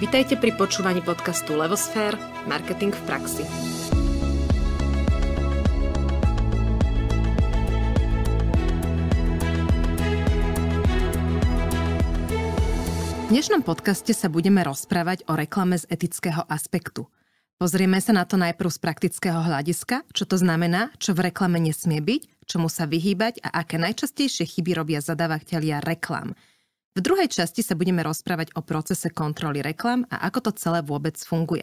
Vitajte pri počúvaní podcastu Levosfér – Marketing v praxi. V dnešnom podcaste sa budeme rozprávať o reklame z etického aspektu. Pozrieme sa na to najprv z praktického hľadiska, čo to znamená, čo v reklame nesmie byť, čomu sa vyhýbať a aké najčastejšie chyby robia zadávateľia reklám – v druhej časti sa budeme rozprávať o procese kontroly reklam a ako to celé vôbec funguje.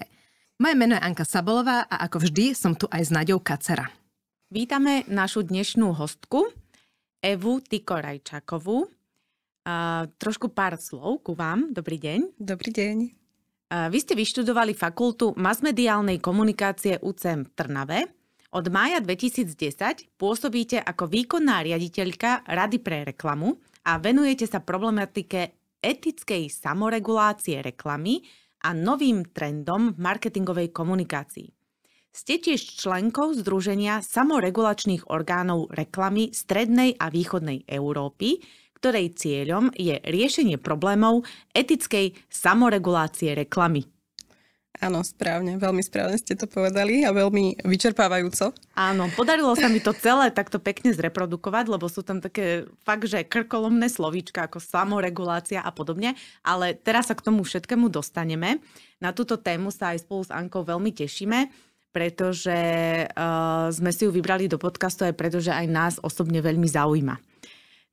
Moje meno je Anka Sabolová a ako vždy som tu aj s Naďou Kacera. Vítame našu dnešnú hostku, Evu Tikorajčakovú. Uh, trošku pár slov ku vám. Dobrý deň. Dobrý deň. Uh, vy ste vyštudovali fakultu masmediálnej komunikácie UCM e v Trnave. Od mája 2010 pôsobíte ako výkonná riaditeľka Rady pre reklamu – a venujete sa problematike etickej samoregulácie reklamy a novým trendom v marketingovej komunikácii. Ste tiež členkou Združenia samoregulačných orgánov reklamy Strednej a Východnej Európy, ktorej cieľom je riešenie problémov etickej samoregulácie reklamy. Áno, správne, veľmi správne ste to povedali a veľmi vyčerpávajúco. Áno, podarilo sa mi to celé takto pekne zreprodukovať, lebo sú tam také fakt, že krkolomné slovíčka ako samoregulácia a podobne, ale teraz sa k tomu všetkému dostaneme. Na túto tému sa aj spolu s Ankou veľmi tešíme, pretože uh, sme si ju vybrali do podcastu aj pretože aj nás osobne veľmi zaujíma.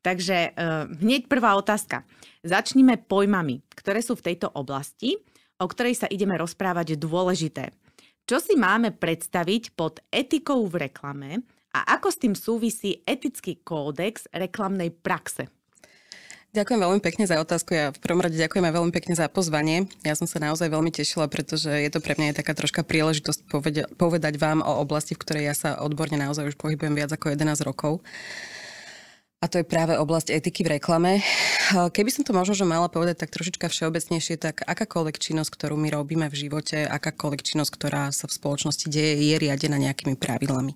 Takže uh, hneď prvá otázka. Začnime pojmami, ktoré sú v tejto oblasti – o ktorej sa ideme rozprávať, dôležité. Čo si máme predstaviť pod etikou v reklame a ako s tým súvisí etický kódex reklamnej praxe? Ďakujem veľmi pekne za otázku. Ja v prvom rade ďakujem aj veľmi pekne za pozvanie. Ja som sa naozaj veľmi tešila, pretože je to pre mňa aj taká troška príležitosť povedať vám o oblasti, v ktorej ja sa odborne naozaj už pohybujem viac ako 11 rokov a to je práve oblasť etiky v reklame. Keby som to možno, že mala povedať tak trošička všeobecnejšie, tak akákoľvek činnosť, ktorú my robíme v živote, akákoľvek činnosť, ktorá sa v spoločnosti deje, je riadená nejakými pravidlami.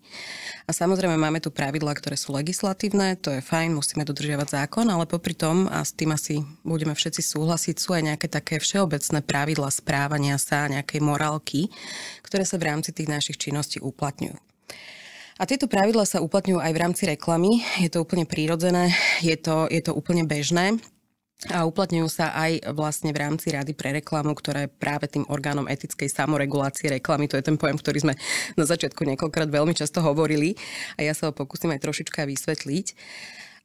A samozrejme máme tu pravidlá, ktoré sú legislatívne, to je fajn, musíme dodržiavať zákon, ale popri tom, a s tým asi budeme všetci súhlasiť, sú aj nejaké také všeobecné pravidlá správania sa, nejakej morálky, ktoré sa v rámci tých našich činností uplatňujú. A tieto pravidla sa uplatňujú aj v rámci reklamy. Je to úplne prírodzené, je to, je to úplne bežné. A uplatňujú sa aj vlastne v rámci Rady pre reklamu, ktorá je práve tým orgánom etickej samoregulácie reklamy. To je ten pojem, ktorý sme na začiatku niekoľkrat veľmi často hovorili a ja sa ho pokúsim aj trošička vysvetliť.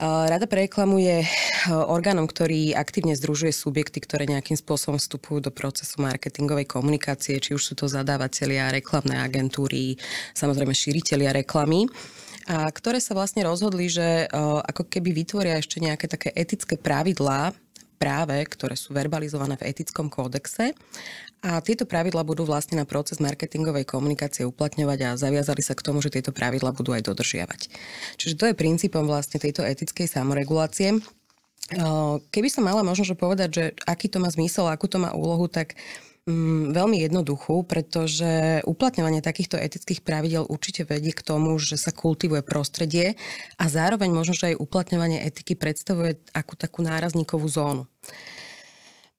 Rada reklamu je eh, orgánom, ktorý aktívne združuje subjekty, ktoré nejakým spôsobom vstupujú do procesu marketingovej komunikácie, či už sú to zadávateľia, reklamné agentúry, samozrejme šíriteľia reklamy a ktoré sa vlastne rozhodli, že eh, ako keby vytvoria ešte nejaké také etické pravidlá práve, ktoré sú verbalizované v etickom kódexe a tieto pravidla budú vlastne na proces marketingovej komunikácie uplatňovať a zaviazali sa k tomu, že tieto pravidla budú aj dodržiavať. Čiže to je princípom vlastne tejto etickej samoregulácie. Ehm, keby som mala možno že povedať, že aký to má zmysel, akú to má úlohu, tak mm, veľmi jednoduchú, pretože uplatňovanie takýchto etických pravidel určite vedie k tomu, že sa kultivuje prostredie a zároveň možno, že aj uplatňovanie etiky predstavuje akú takú nárazníkovú zónu.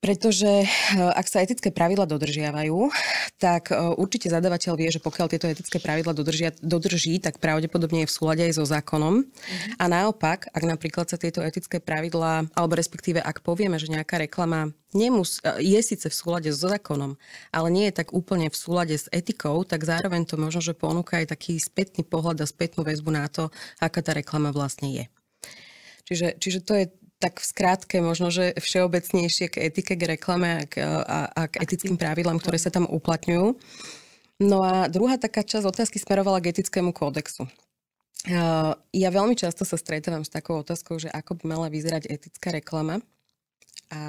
Pretože eh, ak sa etické pravidla dodržiavajú, tak eh, určite zadavateľ vie, že pokiaľ tieto etické pravidla dodržia, dodrží, tak pravdepodobne je v súlade aj so zákonom. Mm-hmm. A naopak, ak napríklad sa tieto etické pravidlá, alebo respektíve ak povieme, že nejaká reklama nemus- eh, je síce v súlade so zákonom, ale nie je tak úplne v súlade s etikou, tak zároveň to možno, že ponúka aj taký spätný pohľad a spätnú väzbu na to, aká tá reklama vlastne je. Čiže, čiže to je tak v skrátke možno, že všeobecnejšie k etike, k reklame a k, a, a k etickým pravidlám, ktoré sa tam uplatňujú. No a druhá taká časť otázky smerovala k etickému kódexu. Ja veľmi často sa stretávam s takou otázkou, že ako by mala vyzerať etická reklama. A,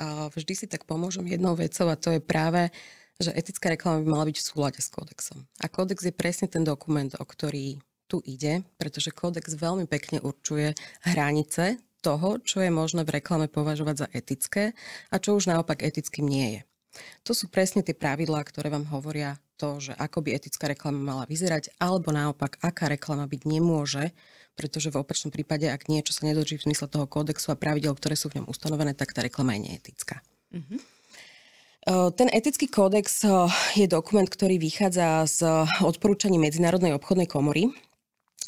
a vždy si tak pomôžem jednou vecou a to je práve, že etická reklama by mala byť v súlade s kódexom. A kódex je presne ten dokument, o ktorý tu ide, pretože kódex veľmi pekne určuje hranice toho, čo je možné v reklame považovať za etické a čo už naopak etickým nie je. To sú presne tie pravidlá, ktoré vám hovoria to, že ako by etická reklama mala vyzerať, alebo naopak, aká reklama byť nemôže, pretože v opačnom prípade, ak niečo sa nedoží v zmysle toho kódexu a pravidel, ktoré sú v ňom ustanovené, tak tá reklama je neetická. Mm-hmm. Ten etický kódex je dokument, ktorý vychádza z odporúčaní Medzinárodnej obchodnej komory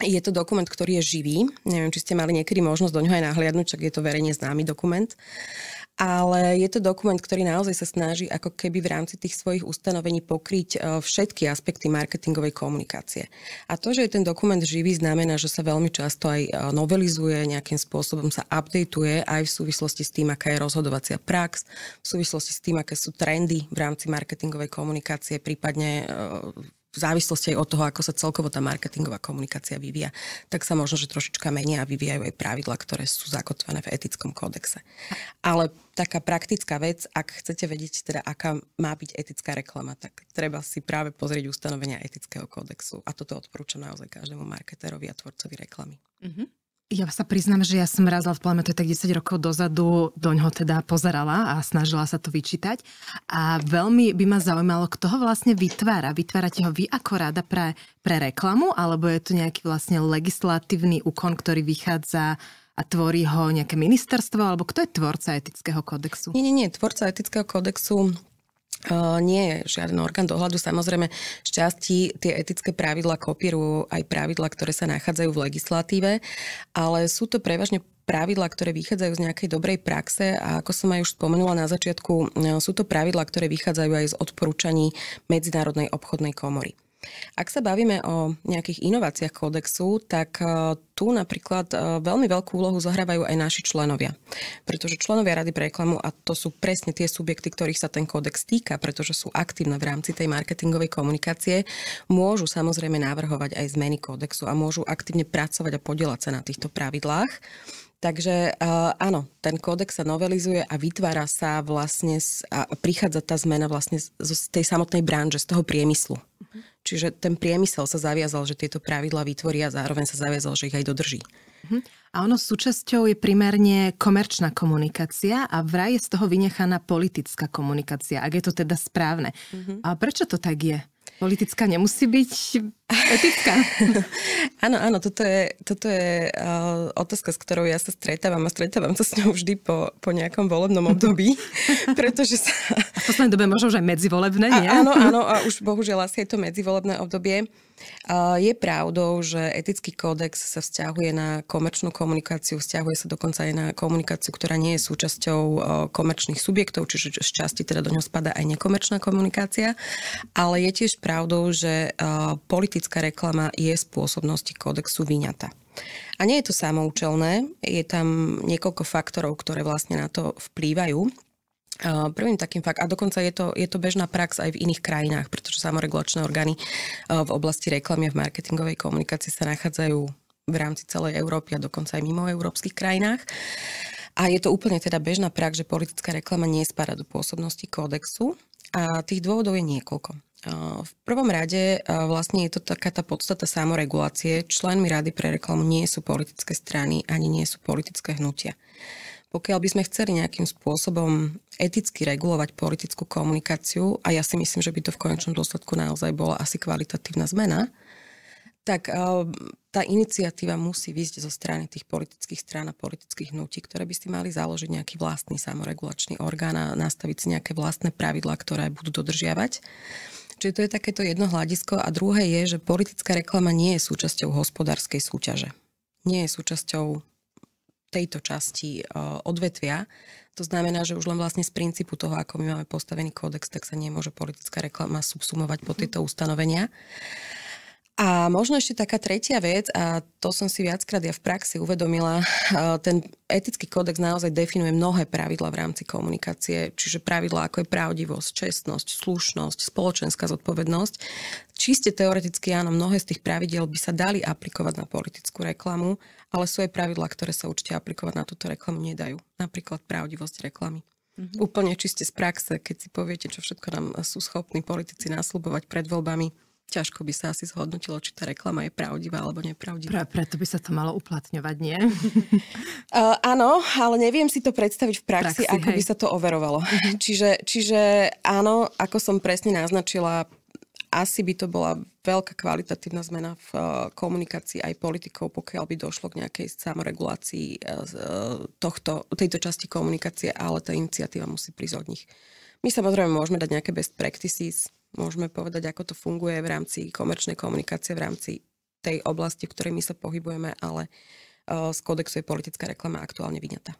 je to dokument, ktorý je živý. Neviem, či ste mali niekedy možnosť do ňoho aj nahliadnúť, čak je to verejne známy dokument. Ale je to dokument, ktorý naozaj sa snaží ako keby v rámci tých svojich ustanovení pokryť e, všetky aspekty marketingovej komunikácie. A to, že je ten dokument živý, znamená, že sa veľmi často aj e, novelizuje, nejakým spôsobom sa updateuje aj v súvislosti s tým, aká je rozhodovacia prax, v súvislosti s tým, aké sú trendy v rámci marketingovej komunikácie, prípadne e, v závislosti aj od toho, ako sa celkovo tá marketingová komunikácia vyvíja, tak sa možno, že trošička menia a vyvíjajú aj pravidla, ktoré sú zakotvené v etickom kódexe. Ale taká praktická vec, ak chcete vedieť teda, aká má byť etická reklama, tak treba si práve pozrieť ustanovenia etického kódexu. A toto odporúčam naozaj každému marketerovi a tvorcovi reklamy. Mm-hmm. Ja sa priznám, že ja som raz v plame, to tak 10 rokov dozadu, do ňoho teda pozerala a snažila sa to vyčítať. A veľmi by ma zaujímalo, kto ho vlastne vytvára. Vytvárate ho vy ako rada pre, pre reklamu, alebo je to nejaký vlastne legislatívny úkon, ktorý vychádza a tvorí ho nejaké ministerstvo, alebo kto je tvorca etického kódexu? Nie, nie, nie. Tvorca etického kódexu nie je žiaden orgán dohľadu. Samozrejme, šťastí tie etické pravidla kopírujú aj pravidla, ktoré sa nachádzajú v legislatíve, ale sú to prevažne pravidla, ktoré vychádzajú z nejakej dobrej praxe a ako som aj už spomenula na začiatku, sú to pravidla, ktoré vychádzajú aj z odporúčaní Medzinárodnej obchodnej komory. Ak sa bavíme o nejakých inováciách kódexu, tak e, tu napríklad e, veľmi veľkú úlohu zohrávajú aj naši členovia. Pretože členovia Rady pre reklamu, a to sú presne tie subjekty, ktorých sa ten kódex týka, pretože sú aktívne v rámci tej marketingovej komunikácie, môžu samozrejme navrhovať aj zmeny kódexu a môžu aktívne pracovať a podielať sa na týchto pravidlách. Takže uh, áno, ten kódex sa novelizuje a vytvára sa vlastne, z, a prichádza tá zmena vlastne z, z tej samotnej branže, z toho priemyslu. Uh-huh. Čiže ten priemysel sa zaviazal, že tieto pravidla vytvorí a zároveň sa zaviazal, že ich aj dodrží. Uh-huh. A ono súčasťou je primárne komerčná komunikácia a vraj je z toho vynechaná politická komunikácia, ak je to teda správne. Uh-huh. A prečo to tak je? Politická nemusí byť etická. áno, áno, toto je, toto je uh, otázka, s ktorou ja sa stretávam a stretávam sa s ňou vždy po, po nejakom volebnom období, pretože sa... A v poslednej dobe možno už aj medzivolebné, nie? A, áno, áno, a už bohužiaľ asi je to medzivolebné obdobie. Je pravdou, že etický kódex sa vzťahuje na komerčnú komunikáciu, vzťahuje sa dokonca aj na komunikáciu, ktorá nie je súčasťou komerčných subjektov, čiže z časti teda do ňoho spada aj nekomerčná komunikácia. Ale je tiež pravdou, že politická reklama je z pôsobnosti kódexu vyňata. A nie je to samoučelné, je tam niekoľko faktorov, ktoré vlastne na to vplývajú. Prvým takým fakt, a dokonca je to, je to bežná prax aj v iných krajinách, pretože samoregulačné orgány e, v oblasti reklamy a v marketingovej komunikácii sa nachádzajú v rámci celej Európy a dokonca aj mimo európskych krajinách. A je to úplne teda bežná prax, že politická reklama nie spada do pôsobnosti kódexu a tých dôvodov je niekoľko. E, v prvom rade e, vlastne je to taká tá podstata samoregulácie. Členmi Rady pre reklamu nie sú politické strany ani nie sú politické hnutia pokiaľ by sme chceli nejakým spôsobom eticky regulovať politickú komunikáciu, a ja si myslím, že by to v konečnom dôsledku naozaj bola asi kvalitatívna zmena, tak eh, tá iniciatíva musí výjsť zo strany tých politických strán a politických hnutí, ktoré by si mali založiť nejaký vlastný samoregulačný orgán a nastaviť si nejaké vlastné pravidlá, ktoré budú dodržiavať. Čiže to je takéto jedno hľadisko a druhé je, že politická reklama nie je súčasťou hospodárskej súťaže. Nie je súčasťou tejto časti e, odvetvia. To znamená, že už len vlastne z princípu toho, ako my máme postavený kódex, tak sa nemôže politická reklama subsumovať po mhm. tieto ustanovenia. Uh, a možno ešte taká tretia vec, a to som si viackrát ja v praxi uvedomila, ten etický kódex naozaj definuje mnohé pravidla v rámci komunikácie, čiže pravidla ako je pravdivosť, čestnosť, slušnosť, spoločenská zodpovednosť. Čiste teoreticky áno, mnohé z tých pravidel by sa dali aplikovať na politickú reklamu, ale sú aj pravidla, ktoré sa určite aplikovať na túto reklamu nedajú. Napríklad pravdivosť reklamy. Mm-hmm. Úplne čiste z praxe, keď si poviete, čo všetko nám sú schopní politici nasľubovať pred voľbami ťažko by sa asi zhodnotilo, či tá reklama je pravdivá alebo nepravdivá. Pre, preto by sa to malo uplatňovať, nie? uh, áno, ale neviem si to predstaviť v praxi, praxi ako hej. by sa to overovalo. Mhm. čiže, čiže áno, ako som presne naznačila, asi by to bola veľká kvalitatívna zmena v eh, komunikácii aj politikov, pokiaľ by došlo k nejakej samoregulácii eh, tohto, tejto časti komunikácie, ale tá iniciatíva musí prísť od nich. My samozrejme môžeme dať nejaké best practices, môžeme povedať, ako to funguje v rámci komerčnej komunikácie, v rámci tej oblasti, v ktorej my sa pohybujeme, ale e, z kódexu je politická reklama aktuálne vyňatá.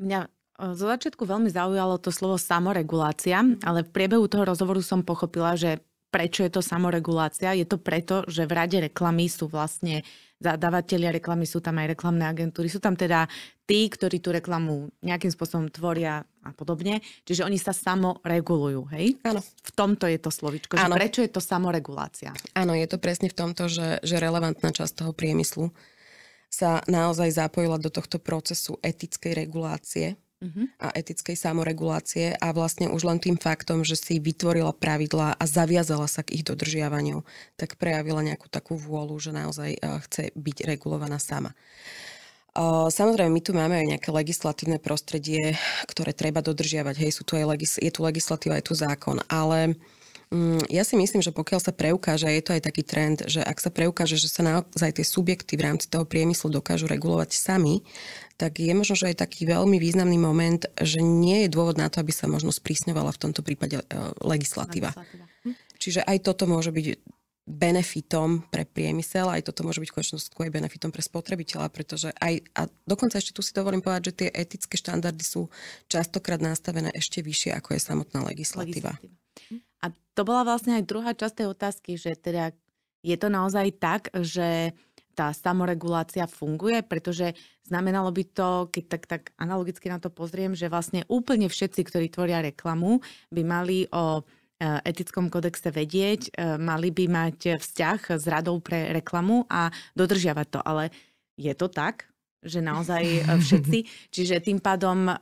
Mňa e, zo začiatku veľmi zaujalo to slovo samoregulácia, ale v priebehu toho rozhovoru som pochopila, že prečo je to samoregulácia. Je to preto, že v rade reklamy sú vlastne zadavatelia reklamy, sú tam aj reklamné agentúry, sú tam teda tí, ktorí tú reklamu nejakým spôsobom tvoria a podobne. Čiže oni sa samoregulujú, hej? Áno. V tomto je to slovičko. Áno. Prečo je to samoregulácia? Áno, je to presne v tomto, že, že relevantná časť toho priemyslu sa naozaj zapojila do tohto procesu etickej regulácie Mm-hmm. a etickej samoregulácie a vlastne už len tým faktom, že si vytvorila pravidlá a zaviazala sa k ich dodržiavaniu, tak prejavila nejakú takú vôľu, že naozaj eh, chce byť regulovaná sama. Eh, samozrejme, my tu máme aj nejaké legislatívne prostredie, ktoré treba dodržiavať. Hej, sú tu aj legis- je tu legislatíva, je tu zákon, ale uh, Mm, ja si myslím, že pokiaľ sa preukáže, je to aj taký trend, že ak sa preukáže, že sa naozaj tie subjekty v rámci toho priemyslu dokážu regulovať sami, tak je možno, že aj taký veľmi významný moment, že nie je dôvod na to, aby sa možno sprísňovala v tomto prípade e, legislatíva. Hm? Čiže aj toto môže byť benefitom pre priemysel, aj toto môže byť v aj benefitom pre spotrebiteľa, pretože aj, a dokonca ešte tu si dovolím povedať, že tie etické štandardy sú častokrát nastavené ešte vyššie, ako je samotná legislatíva. legislatíva. Hm? A to bola vlastne aj druhá časť tej otázky, že teda je to naozaj tak, že tá samoregulácia funguje, pretože znamenalo by to, keď tak, tak analogicky na to pozriem, že vlastne úplne všetci, ktorí tvoria reklamu, by mali o e, etickom kodexe vedieť, e, mali by mať vzťah s radou pre reklamu a dodržiavať to. Ale je to tak, že naozaj všetci, čiže tým pádom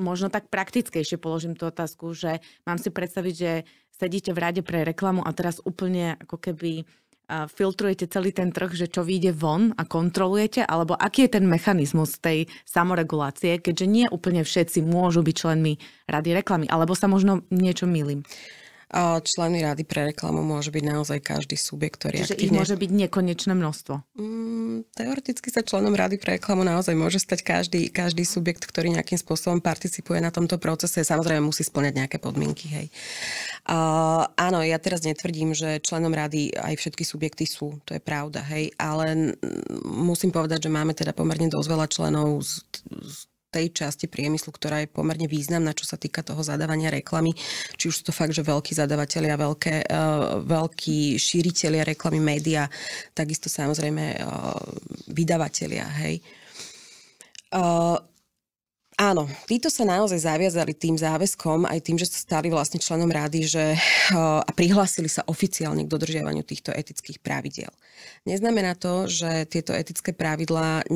možno tak praktickejšie položím tú otázku, že mám si predstaviť, že sedíte v rade pre reklamu a teraz úplne ako keby filtrujete celý ten trh, že čo vyjde von a kontrolujete, alebo aký je ten mechanizmus tej samoregulácie, keďže nie úplne všetci môžu byť členmi rady reklamy, alebo sa možno niečo milím. Členy rady pre reklamu môže byť naozaj každý subjekt, ktorý Čiže aktívne... ich môže byť nekonečné množstvo? Mm, teoreticky sa členom rady pre reklamu naozaj môže stať každý, každý subjekt, ktorý nejakým spôsobom participuje na tomto procese. Samozrejme musí splňať nejaké podmienky. Hej. A, áno, ja teraz netvrdím, že členom rady aj všetky subjekty sú, to je pravda, hej, ale musím povedať, že máme teda pomerne dosť veľa členov z, z tej časti priemyslu, ktorá je pomerne významná, čo sa týka toho zadávania reklamy. Či už sú to fakt, že veľkí zadavatelia, veľké, e, veľkí šíritelia reklamy, média, takisto samozrejme e, vydavatelia, hej. E, Áno, títo sa naozaj zaviazali tým záväzkom, aj tým, že sa stali vlastne členom rady že, a prihlásili sa oficiálne k dodržiavaniu týchto etických pravidiel. Neznamená to, že tieto etické pravidlá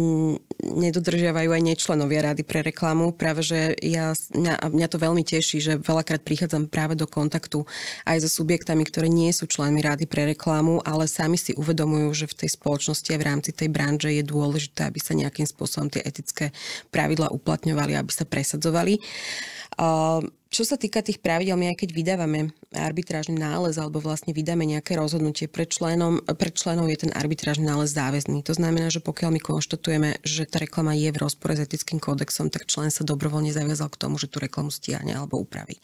nedodržiavajú aj nečlenovia rady pre reklamu. Práve, že ja, mňa, mňa to veľmi teší, že veľakrát prichádzam práve do kontaktu aj so subjektami, ktoré nie sú členmi rady pre reklamu, ale sami si uvedomujú, že v tej spoločnosti a v rámci tej branže je dôležité, aby sa nejakým spôsobom tie etické pravidlá uplatňovali aby sa presadzovali. Ehm, čo sa týka tých pravidel, my aj keď vydávame arbitrážny nález alebo vlastne vydáme nejaké rozhodnutie pre, členom, pre členov, je ten arbitrážny nález záväzný. To znamená, že pokiaľ my konštatujeme, že tá reklama je v rozpore s etickým kódexom, tak člen sa dobrovoľne zaviazal k tomu, že tú reklamu stiahne alebo upraví.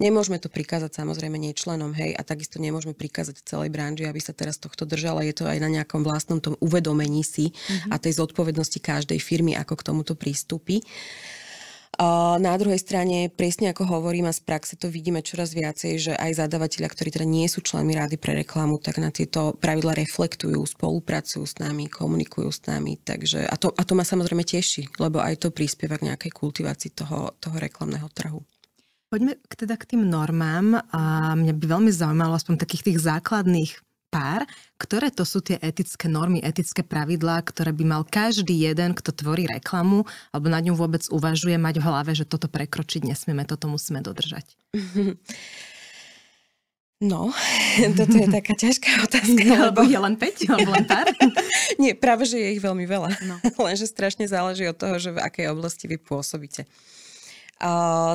Nemôžeme to prikázať samozrejme nie členom, hej, a takisto nemôžeme prikázať celej branži, aby sa teraz tohto držala. Je to aj na nejakom vlastnom tom uvedomení si mm-hmm. a mhm. tej zodpovednosti každej firmy, ako k tomuto prístupí. Na druhej strane, presne ako hovorím a z praxe to vidíme čoraz viacej, že aj zadavatelia, ktorí teda nie sú členmi rády pre reklamu, tak na tieto pravidla reflektujú, spolupracujú s nami, komunikujú s nami. Takže, a, to, a to ma samozrejme teší, lebo aj to prispieva k nejakej kultivácii toho, toho reklamného trhu. Poďme teda k tým normám. A mňa by veľmi zaujímalo aspoň takých tých základných pár, ktoré to sú tie etické normy, etické pravidlá, ktoré by mal každý jeden, kto tvorí reklamu alebo na ňu vôbec uvažuje, mať v hlave, že toto prekročiť nesmieme, toto musíme dodržať. No, toto je taká ťažká otázka. Alebo je len 5, alebo len pár? Nie, práve, že je ich veľmi veľa. No. Lenže strašne záleží od toho, že v akej oblasti vy pôsobíte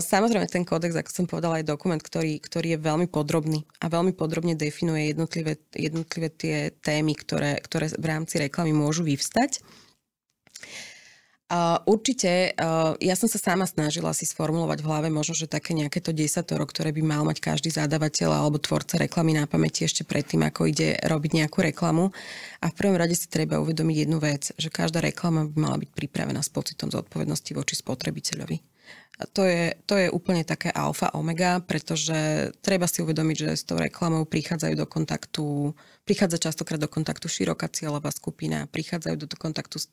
samozrejme, ten kódex, ako som povedala, je dokument, ktorý, ktorý je veľmi podrobný a veľmi podrobne definuje jednotlivé, jednotlivé tie témy, ktoré, ktoré v rámci reklamy môžu vyvstať. Uh, určite, uh, ja som sa sama snažila si sformulovať v hlave možno, že také nejaké to desatoro, ktoré by mal mať každý zadavateľ alebo tvorca reklamy na pamäti ešte predtým, ako ide robiť nejakú reklamu. A v prvom rade si treba uvedomiť jednu vec, že každá reklama by mala byť pripravená s pocitom zodpovednosti voči spotrebiteľovi to je, to je úplne také alfa omega, pretože treba si uvedomiť, že s tou reklamou prichádzajú do kontaktu, prichádza častokrát do kontaktu široká cieľová skupina, prichádzajú do, kontaktu s,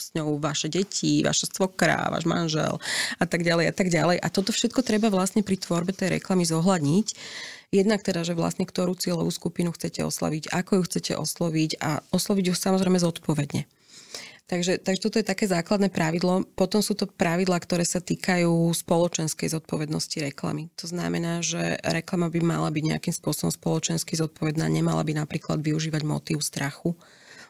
s ňou vaše deti, vaša svokra, váš manžel a tak ďalej a tak ďalej. A toto všetko treba vlastne pri tvorbe tej reklamy zohľadniť. Jednak teda, že vlastne ktorú cieľovú skupinu chcete osloviť, ako ju chcete osloviť a osloviť ju samozrejme zodpovedne. Takže, takže toto je také základné pravidlo. Potom sú to pravidla, ktoré sa týkajú spoločenskej zodpovednosti reklamy. To znamená, že reklama by mala byť nejakým spôsobom spoločensky zodpovedná, nemala by napríklad využívať motív strachu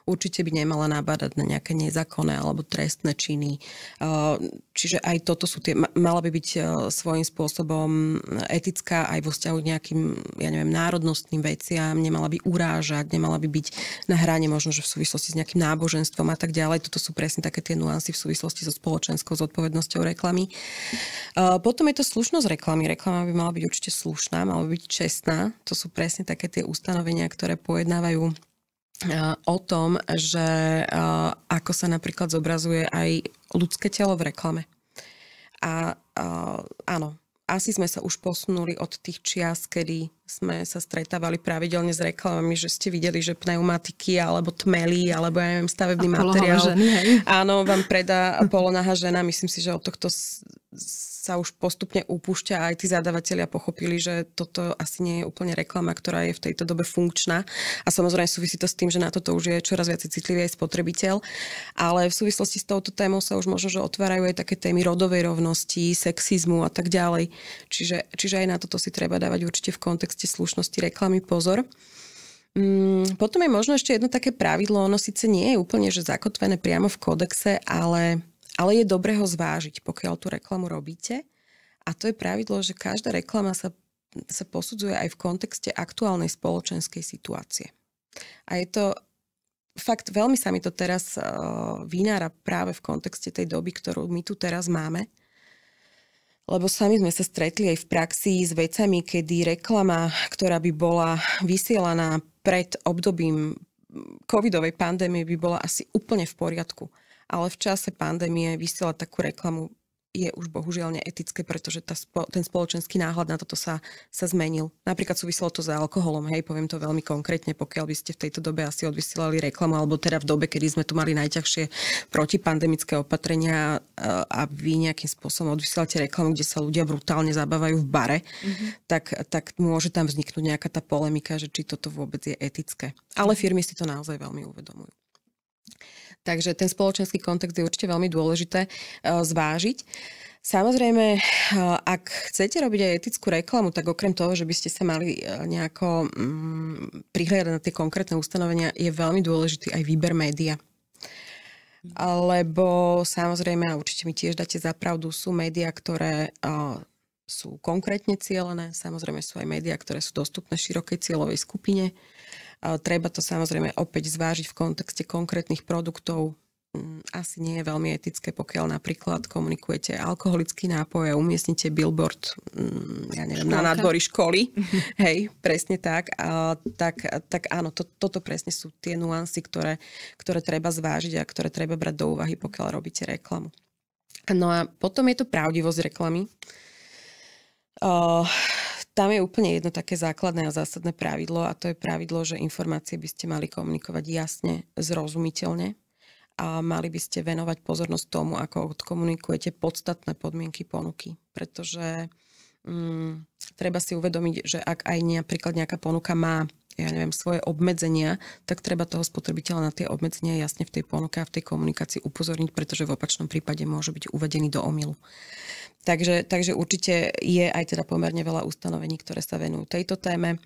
určite by nemala nabádať na nejaké nezákonné alebo trestné činy. Uh, čiže aj toto sú tie, mala by byť uh, svojím spôsobom etická aj vo vzťahu k nejakým, ja neviem, národnostným veciam, nemala by urážať, nemala by byť na hrane možno, že v súvislosti s nejakým náboženstvom a tak ďalej. Toto sú presne také tie nuancy v súvislosti so spoločenskou zodpovednosťou reklamy. Uh, potom je to slušnosť reklamy. Reklama by mala byť určite slušná, mala by byť čestná. To sú presne také tie ustanovenia, ktoré pojednávajú Eh, o tom, že eh, ako sa napríklad zobrazuje aj ľudské telo v reklame. A, eh, áno, asi sme sa už posunuli od tých čias, kedy sme sa stretávali pravidelne s reklamami, že ste videli, že pneumatiky alebo tmely, alebo ja neviem, stavebný a materiál. Ženy, Áno, vám predá polonaha žena. Myslím si, že od tohto sa už postupne upúšťa a aj tí zadavatelia pochopili, že toto asi nie je úplne reklama, ktorá je v tejto dobe funkčná. A samozrejme súvisí to s tým, že na toto už je čoraz viac citlivý aj spotrebiteľ. Ale v súvislosti s touto témou sa už možno, že otvárajú aj také témy rodovej rovnosti, sexizmu a tak ďalej. Čiže, čiže aj na toto si treba dávať určite v kontexte slušnosti reklamy pozor. Mm, potom je možno ešte jedno také pravidlo, ono síce nie je úplne že zakotvené priamo v kódexe, ale ale je dobré ho zvážiť, pokiaľ tú reklamu robíte. A to je pravidlo, že každá reklama sa, sa posudzuje aj v kontexte aktuálnej spoločenskej situácie. A je to fakt, veľmi sa mi to teraz uh, vynára práve v kontexte tej doby, ktorú my tu teraz máme. Lebo sami sme sa stretli aj v praxi s vecami, kedy reklama, ktorá by bola vysielaná pred obdobím covidovej pandémie, by bola asi úplne v poriadku ale v čase pandémie vysielať takú reklamu je už bohužiaľ neetické, pretože tá spo- ten spoločenský náhľad na toto sa, sa zmenil. Napríklad súviselo to s alkoholom, hej, poviem to veľmi konkrétne, pokiaľ by ste v tejto dobe asi odvysielali reklamu, alebo teda v dobe, kedy sme tu mali najťažšie protipandemické opatrenia a vy nejakým spôsobom odvysielate reklamu, kde sa ľudia brutálne zabávajú v bare, mm-hmm. tak, tak môže tam vzniknúť nejaká tá polemika, že či toto vôbec je etické. Ale mhm. firmy si to naozaj veľmi uvedomujú. Takže ten spoločenský kontext je určite veľmi dôležité e, zvážiť. Samozrejme, e, ak chcete robiť aj etickú reklamu, tak okrem toho, že by ste sa mali e, nejako mm, prihliadať na tie konkrétne ustanovenia, je veľmi dôležitý aj výber média. Lebo samozrejme, a určite mi tiež dáte za pravdu, sú médiá, ktoré sú konkrétne cielené, samozrejme sú aj médiá, ktoré sú dostupné širokej cieľovej skupine. Treba to samozrejme opäť zvážiť v kontexte konkrétnych produktov. Mm, asi nie je veľmi etické, pokiaľ napríklad komunikujete alkoholický nápoj a umiestnite billboard mm, ja neviem, na nádvory školy. Hej, presne tak. A, tak, tak áno, to, toto presne sú tie nuancy, ktoré, ktoré treba zvážiť a ktoré treba brať do úvahy, pokiaľ robíte reklamu. No a potom je to pravdivosť reklamy. Uh, tam je úplne jedno také základné a zásadné pravidlo a to je pravidlo, že informácie by ste mali komunikovať jasne, zrozumiteľne a mali by ste venovať pozornosť tomu, ako odkomunikujete podstatné podmienky ponuky. Pretože mm, treba si uvedomiť, že ak aj napríklad nejaká ponuka má ja neviem, svoje obmedzenia, tak treba toho spotrebiteľa na tie obmedzenia jasne v tej ponuke a v tej komunikácii upozorniť, pretože v opačnom prípade môže byť uvedený do omilu. Takže, takže určite je aj teda pomerne veľa ustanovení, ktoré sa venujú tejto téme.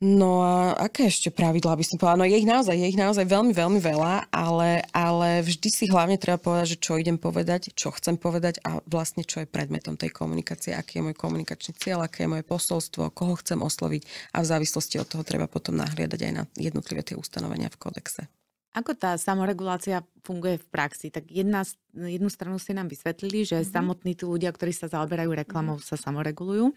No a aké ešte pravidlá by som povedala? No je ich naozaj, je ich naozaj veľmi, veľmi veľa, ale, ale vždy si hlavne treba povedať, že čo idem povedať, čo chcem povedať a vlastne čo je predmetom tej komunikácie, aký je môj komunikačný cieľ, aké je moje posolstvo, koho chcem osloviť a v závislosti od toho treba potom nahliadať aj na jednotlivé tie ustanovenia v kodexe. Ako tá samoregulácia funguje v praxi? Tak jedna, jednu stranu ste nám vysvetlili, že mm-hmm. samotní tí ľudia, ktorí sa zaoberajú mhm. reklamou, mm-hmm. sa samoregulujú,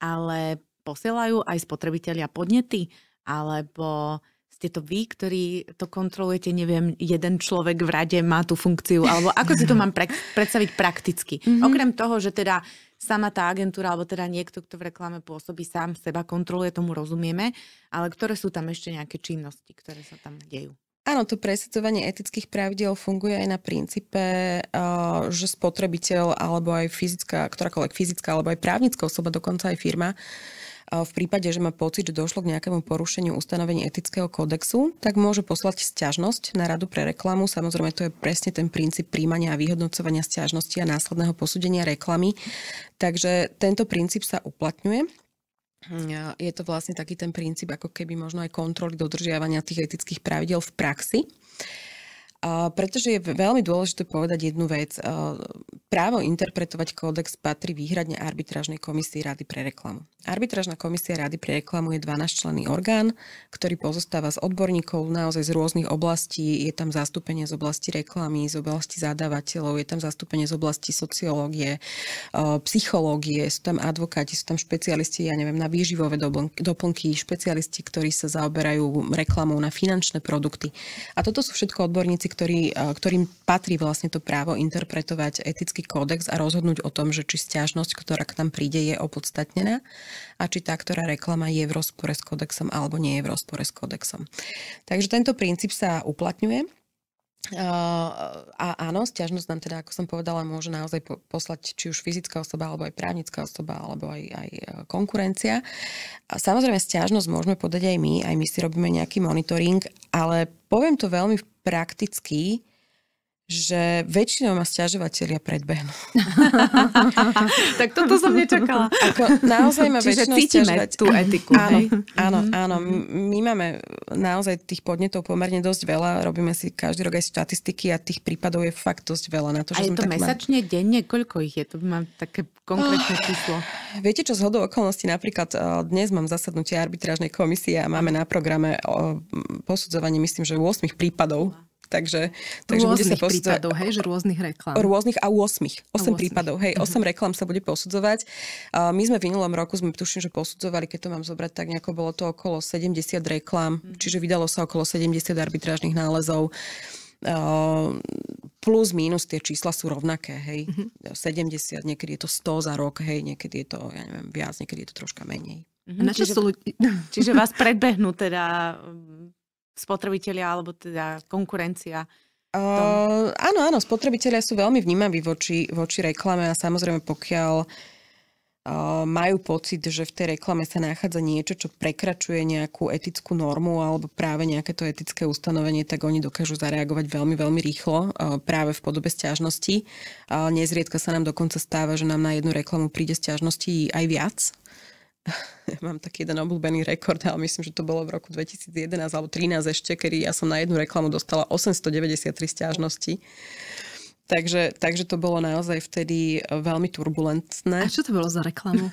ale posielajú aj spotrebitelia podnety, alebo ste to vy, ktorí to kontrolujete, neviem, jeden človek v rade má tú funkciu, alebo ako si to mám pre- predstaviť prakticky. Mm-hmm. Okrem toho, že teda sama tá agentúra, alebo teda niekto, kto v reklame pôsobí, sám seba kontroluje, tomu rozumieme, ale ktoré sú tam ešte nejaké činnosti, ktoré sa tam dejú? Áno, to presadzovanie etických pravidel funguje aj na princípe, eh, že spotrebiteľ alebo aj fyzická, ktorákoľvek fyzická alebo aj právnická osoba, dokonca aj firma, eh, v prípade, že má pocit, že došlo k nejakému porušeniu ustanovení etického kódexu, tak môže poslať sťažnosť na radu pre reklamu. Samozrejme, to je presne ten princíp príjmania a vyhodnocovania sťažnosti a následného posúdenia reklamy. Takže tento princíp sa uplatňuje je to vlastne taký ten princíp, ako keby možno aj kontroly dodržiavania tých etických pravidel v praxi pretože je veľmi dôležité povedať jednu vec. Právo interpretovať kódex patrí výhradne arbitrážnej komisii Rady pre reklamu. Arbitrážna komisia Rady pre reklamu je 12-členný orgán, ktorý pozostáva z odborníkov naozaj z rôznych oblastí. Je tam zastúpenie z oblasti reklamy, z oblasti zadávateľov, je tam zastúpenie z oblasti sociológie, psychológie, sú tam advokáti, sú tam špecialisti, ja neviem, na výživové doplnky, špecialisti, ktorí sa zaoberajú reklamou na finančné produkty. A toto sú všetko odborníci, ktorý, e, ktorým patrí vlastne to právo interpretovať etický kódex a rozhodnúť o tom, že či stiažnosť, ktorá k nám príde, je opodstatnená a či tá, ktorá reklama je v rozpore s kódexom alebo nie je v rozpore s kódexom. Takže tento princíp sa uplatňuje a áno, stiažnosť nám teda, ako som povedala, môže naozaj poslať či už fyzická osoba, alebo aj právnická osoba, alebo aj, aj e, konkurencia. A samozrejme, stiažnosť môžeme podať aj my, aj my si robíme nejaký monitoring, ale poviem to veľmi prakticky, že väčšinou ma stiažovateľia predbehnú. tak toto som nečakala. Ako, naozaj ma Čiže cítime tú etiku. Áno, áno, mhm. áno. My máme naozaj tých podnetov pomerne dosť veľa. Robíme si každý rok aj štatistiky a tých prípadov je fakt dosť veľa. Na to, že a je to mesačne, mám. denne? Koľko ich je? To mám také konkrétne ah, číslo. viete čo, z hodou okolností napríklad eh, dnes mám zasadnutie arbitrážnej komisie a máme na programe posudzovanie, myslím, že 8 prípadov takže, takže bude sa posudza- prípadov, hej, že rôznych reklám. Rôznych a 8. 8, 8. prípadov, hej, 8 mhm. uh-huh. reklám sa bude posudzovať. Uh, my sme v minulom roku, sme tuším, že posudzovali, keď to mám zobrať, tak nejako bolo to okolo 70 reklám, uh-huh. čiže vydalo sa okolo 70 arbitrážnych nálezov. Uh, plus minus tie čísla sú rovnaké, hej. Mm-hmm. 70, niekedy je to 100 za rok, hej, niekedy je to, ja neviem, viac, niekedy je to troška menej. Mm-hmm. Na čiže, sú... čiže vás predbehnú teda spotrebitelia alebo teda konkurencia? Uh, áno, áno, spotrebitelia sú veľmi vnímaví voči, voči reklame a samozrejme pokiaľ uh, majú pocit, že v tej reklame sa nachádza niečo, čo prekračuje nejakú etickú normu alebo práve nejaké to etické ustanovenie, tak oni dokážu zareagovať veľmi, veľmi rýchlo uh, práve v podobe stiažnosti. Uh, nezriedka sa nám dokonca stáva, že nám na jednu reklamu príde stiažnosti aj viac, mám taký jeden obľúbený rekord, ale myslím, že to bolo v roku 2011 alebo 2013 ešte, kedy ja som na jednu reklamu dostala 893 stiažností. Takže, takže to bolo naozaj vtedy eh, veľmi turbulentné. A čo to bolo za reklamu?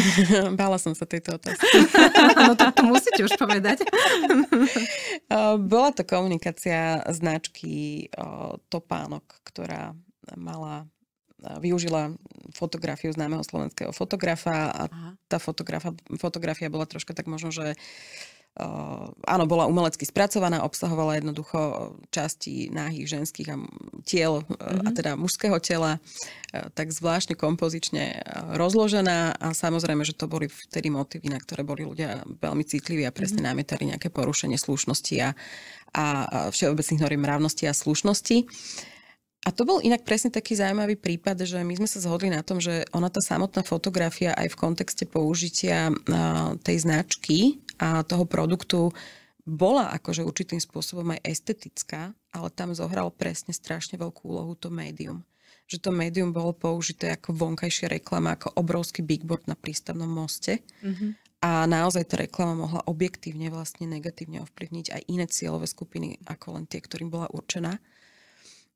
Bála som sa tejto otázky. no to, to musíte už povedať. Eh, bola to komunikácia značky eh, Topánok, ktorá mala využila fotografiu známeho slovenského fotografa a Aha. tá fotografa, fotografia bola troška tak možno, že Uh, áno, bola umelecky spracovaná, obsahovala jednoducho časti náhých ženských a tiel, mm-hmm. a mhm. teda mužského tela, e, tak zvláštne kompozične e, rozložená a samozrejme, že to boli vtedy motivy, na ktoré boli ľudia veľmi citliví a presne mm-hmm. námietali nejaké porušenie slušnosti a, a všeobecných noriem rávnosti a slušnosti. Uh, a to bol inak presne taký zaujímavý prípad, že my sme sa zhodli na tom, že ona tá samotná fotografia aj v kontexte použitia tej značky a toho produktu bola akože určitým spôsobom aj estetická, ale tam zohral presne strašne veľkú úlohu to médium. Že to médium bolo použité ako vonkajšia reklama, ako obrovský bigboard na prístavnom moste. Mm-hmm. A naozaj tá reklama mohla objektívne vlastne negatívne ovplyvniť aj iné cieľové skupiny, ako len tie, ktorým bola určená.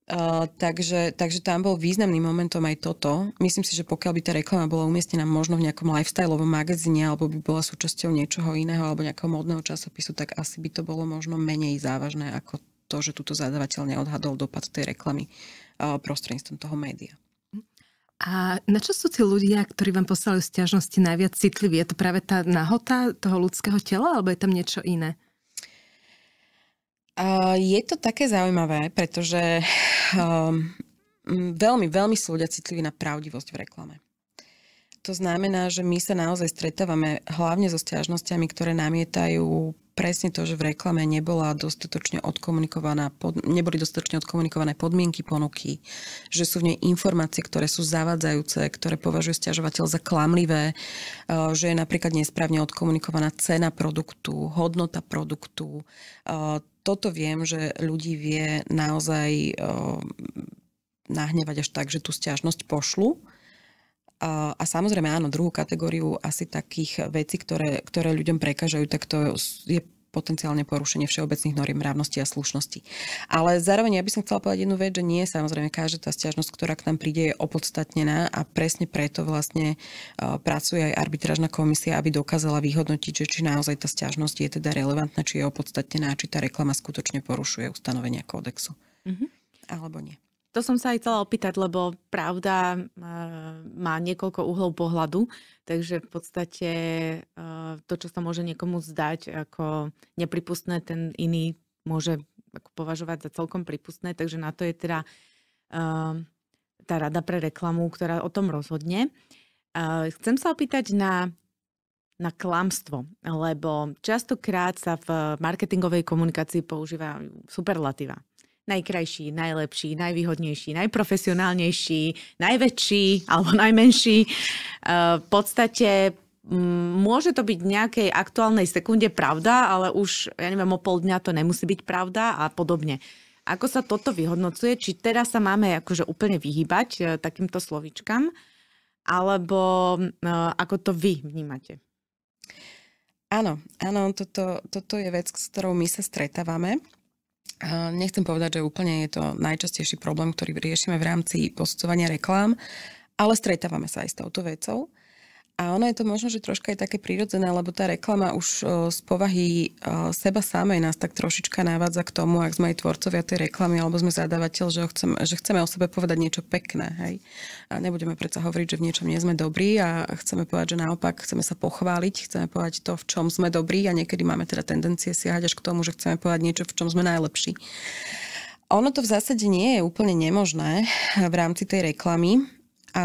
Eh, takže, takže tam bol významným momentom aj toto. Myslím si, že pokiaľ by tá reklama bola umiestnená možno v nejakom lifestyleovom magazíne alebo by bola súčasťou niečoho iného alebo nejakého modného časopisu, tak asi by to bolo možno menej závažné ako to, že túto zadavateľ neodhadol dopad tej reklamy uh, prostredníctvom toho média. A na čo sú tí ľudia, ktorí vám poslali stiažnosti najviac citliví? Je to práve tá nahota toho ľudského tela alebo je tam niečo iné? Je to také zaujímavé, pretože um, veľmi, veľmi sú ľudia citliví na pravdivosť v reklame. To znamená, že my sa naozaj stretávame hlavne so stiažnosťami, ktoré namietajú presne to, že v reklame nebola dostatočne odkomunikovaná, pod, neboli dostatočne odkomunikované podmienky ponuky, že sú v nej informácie, ktoré sú zavadzajúce, ktoré považuje stiažovateľ za klamlivé, e, že je napríklad nesprávne odkomunikovaná cena produktu, hodnota produktu. E, toto viem, že ľudí vie naozaj e, nahnevať až tak, že tú stiažnosť pošlu a, a samozrejme áno, druhú kategóriu asi takých vecí, ktoré, ktoré ľuďom prekážajú, tak to je potenciálne porušenie všeobecných noriem rávnosti a slušnosti. Ale zároveň ja by som chcela povedať jednu vec, že nie samozrejme každá tá stiažnosť, ktorá k nám príde, je opodstatnená a presne preto vlastne e, pracuje aj arbitrážna komisia, aby dokázala vyhodnotiť, že či naozaj tá stiažnosť je teda relevantná, či je opodstatnená, či tá reklama skutočne porušuje ustanovenia kódexu. Mm-hmm. Alebo nie. To som sa aj chcela opýtať, lebo pravda e, má niekoľko uhlov pohľadu, takže v podstate e, to, čo sa môže niekomu zdať ako nepripustné, ten iný môže ako považovať za celkom prípustné, takže na to je teda e, tá rada pre reklamu, ktorá o tom rozhodne. Chcem sa opýtať na na klamstvo, lebo častokrát sa v marketingovej komunikácii používa superlatíva najkrajší, najlepší, najvýhodnejší, najprofesionálnejší, najväčší alebo najmenší. E, v podstate mm, môže to byť v nejakej aktuálnej sekunde pravda, ale už, ja neviem, o pol dňa to nemusí byť pravda a podobne. Ako sa toto vyhodnocuje? Či teraz sa máme akože úplne vyhybať e, takýmto slovičkám? Alebo e, ako to vy vnímate? Áno, áno, toto, toto je vec, s ktorou my sa stretávame. Eh, nechcem povedať, že úplne je to najčastejší problém, ktorý riešime v rámci posudzovania reklám, ale stretávame sa aj s touto vecou. A ono je to možno, že troška aj také prírodzené, lebo tá reklama už z povahy seba samej nás tak trošička navádza k tomu, ak sme aj tvorcovia tej reklamy, alebo sme zadávateľ, že, chcem, že chceme o sebe povedať niečo pekné. Hej? A nebudeme predsa hovoriť, že v niečom nie sme dobrí a chceme povedať, že naopak chceme sa pochváliť, chceme povedať to, v čom sme dobrí a niekedy máme teda tendencie siahať až k tomu, že chceme povedať niečo, v čom sme najlepší. Ono to v zásade nie je úplne nemožné v rámci tej reklamy, a,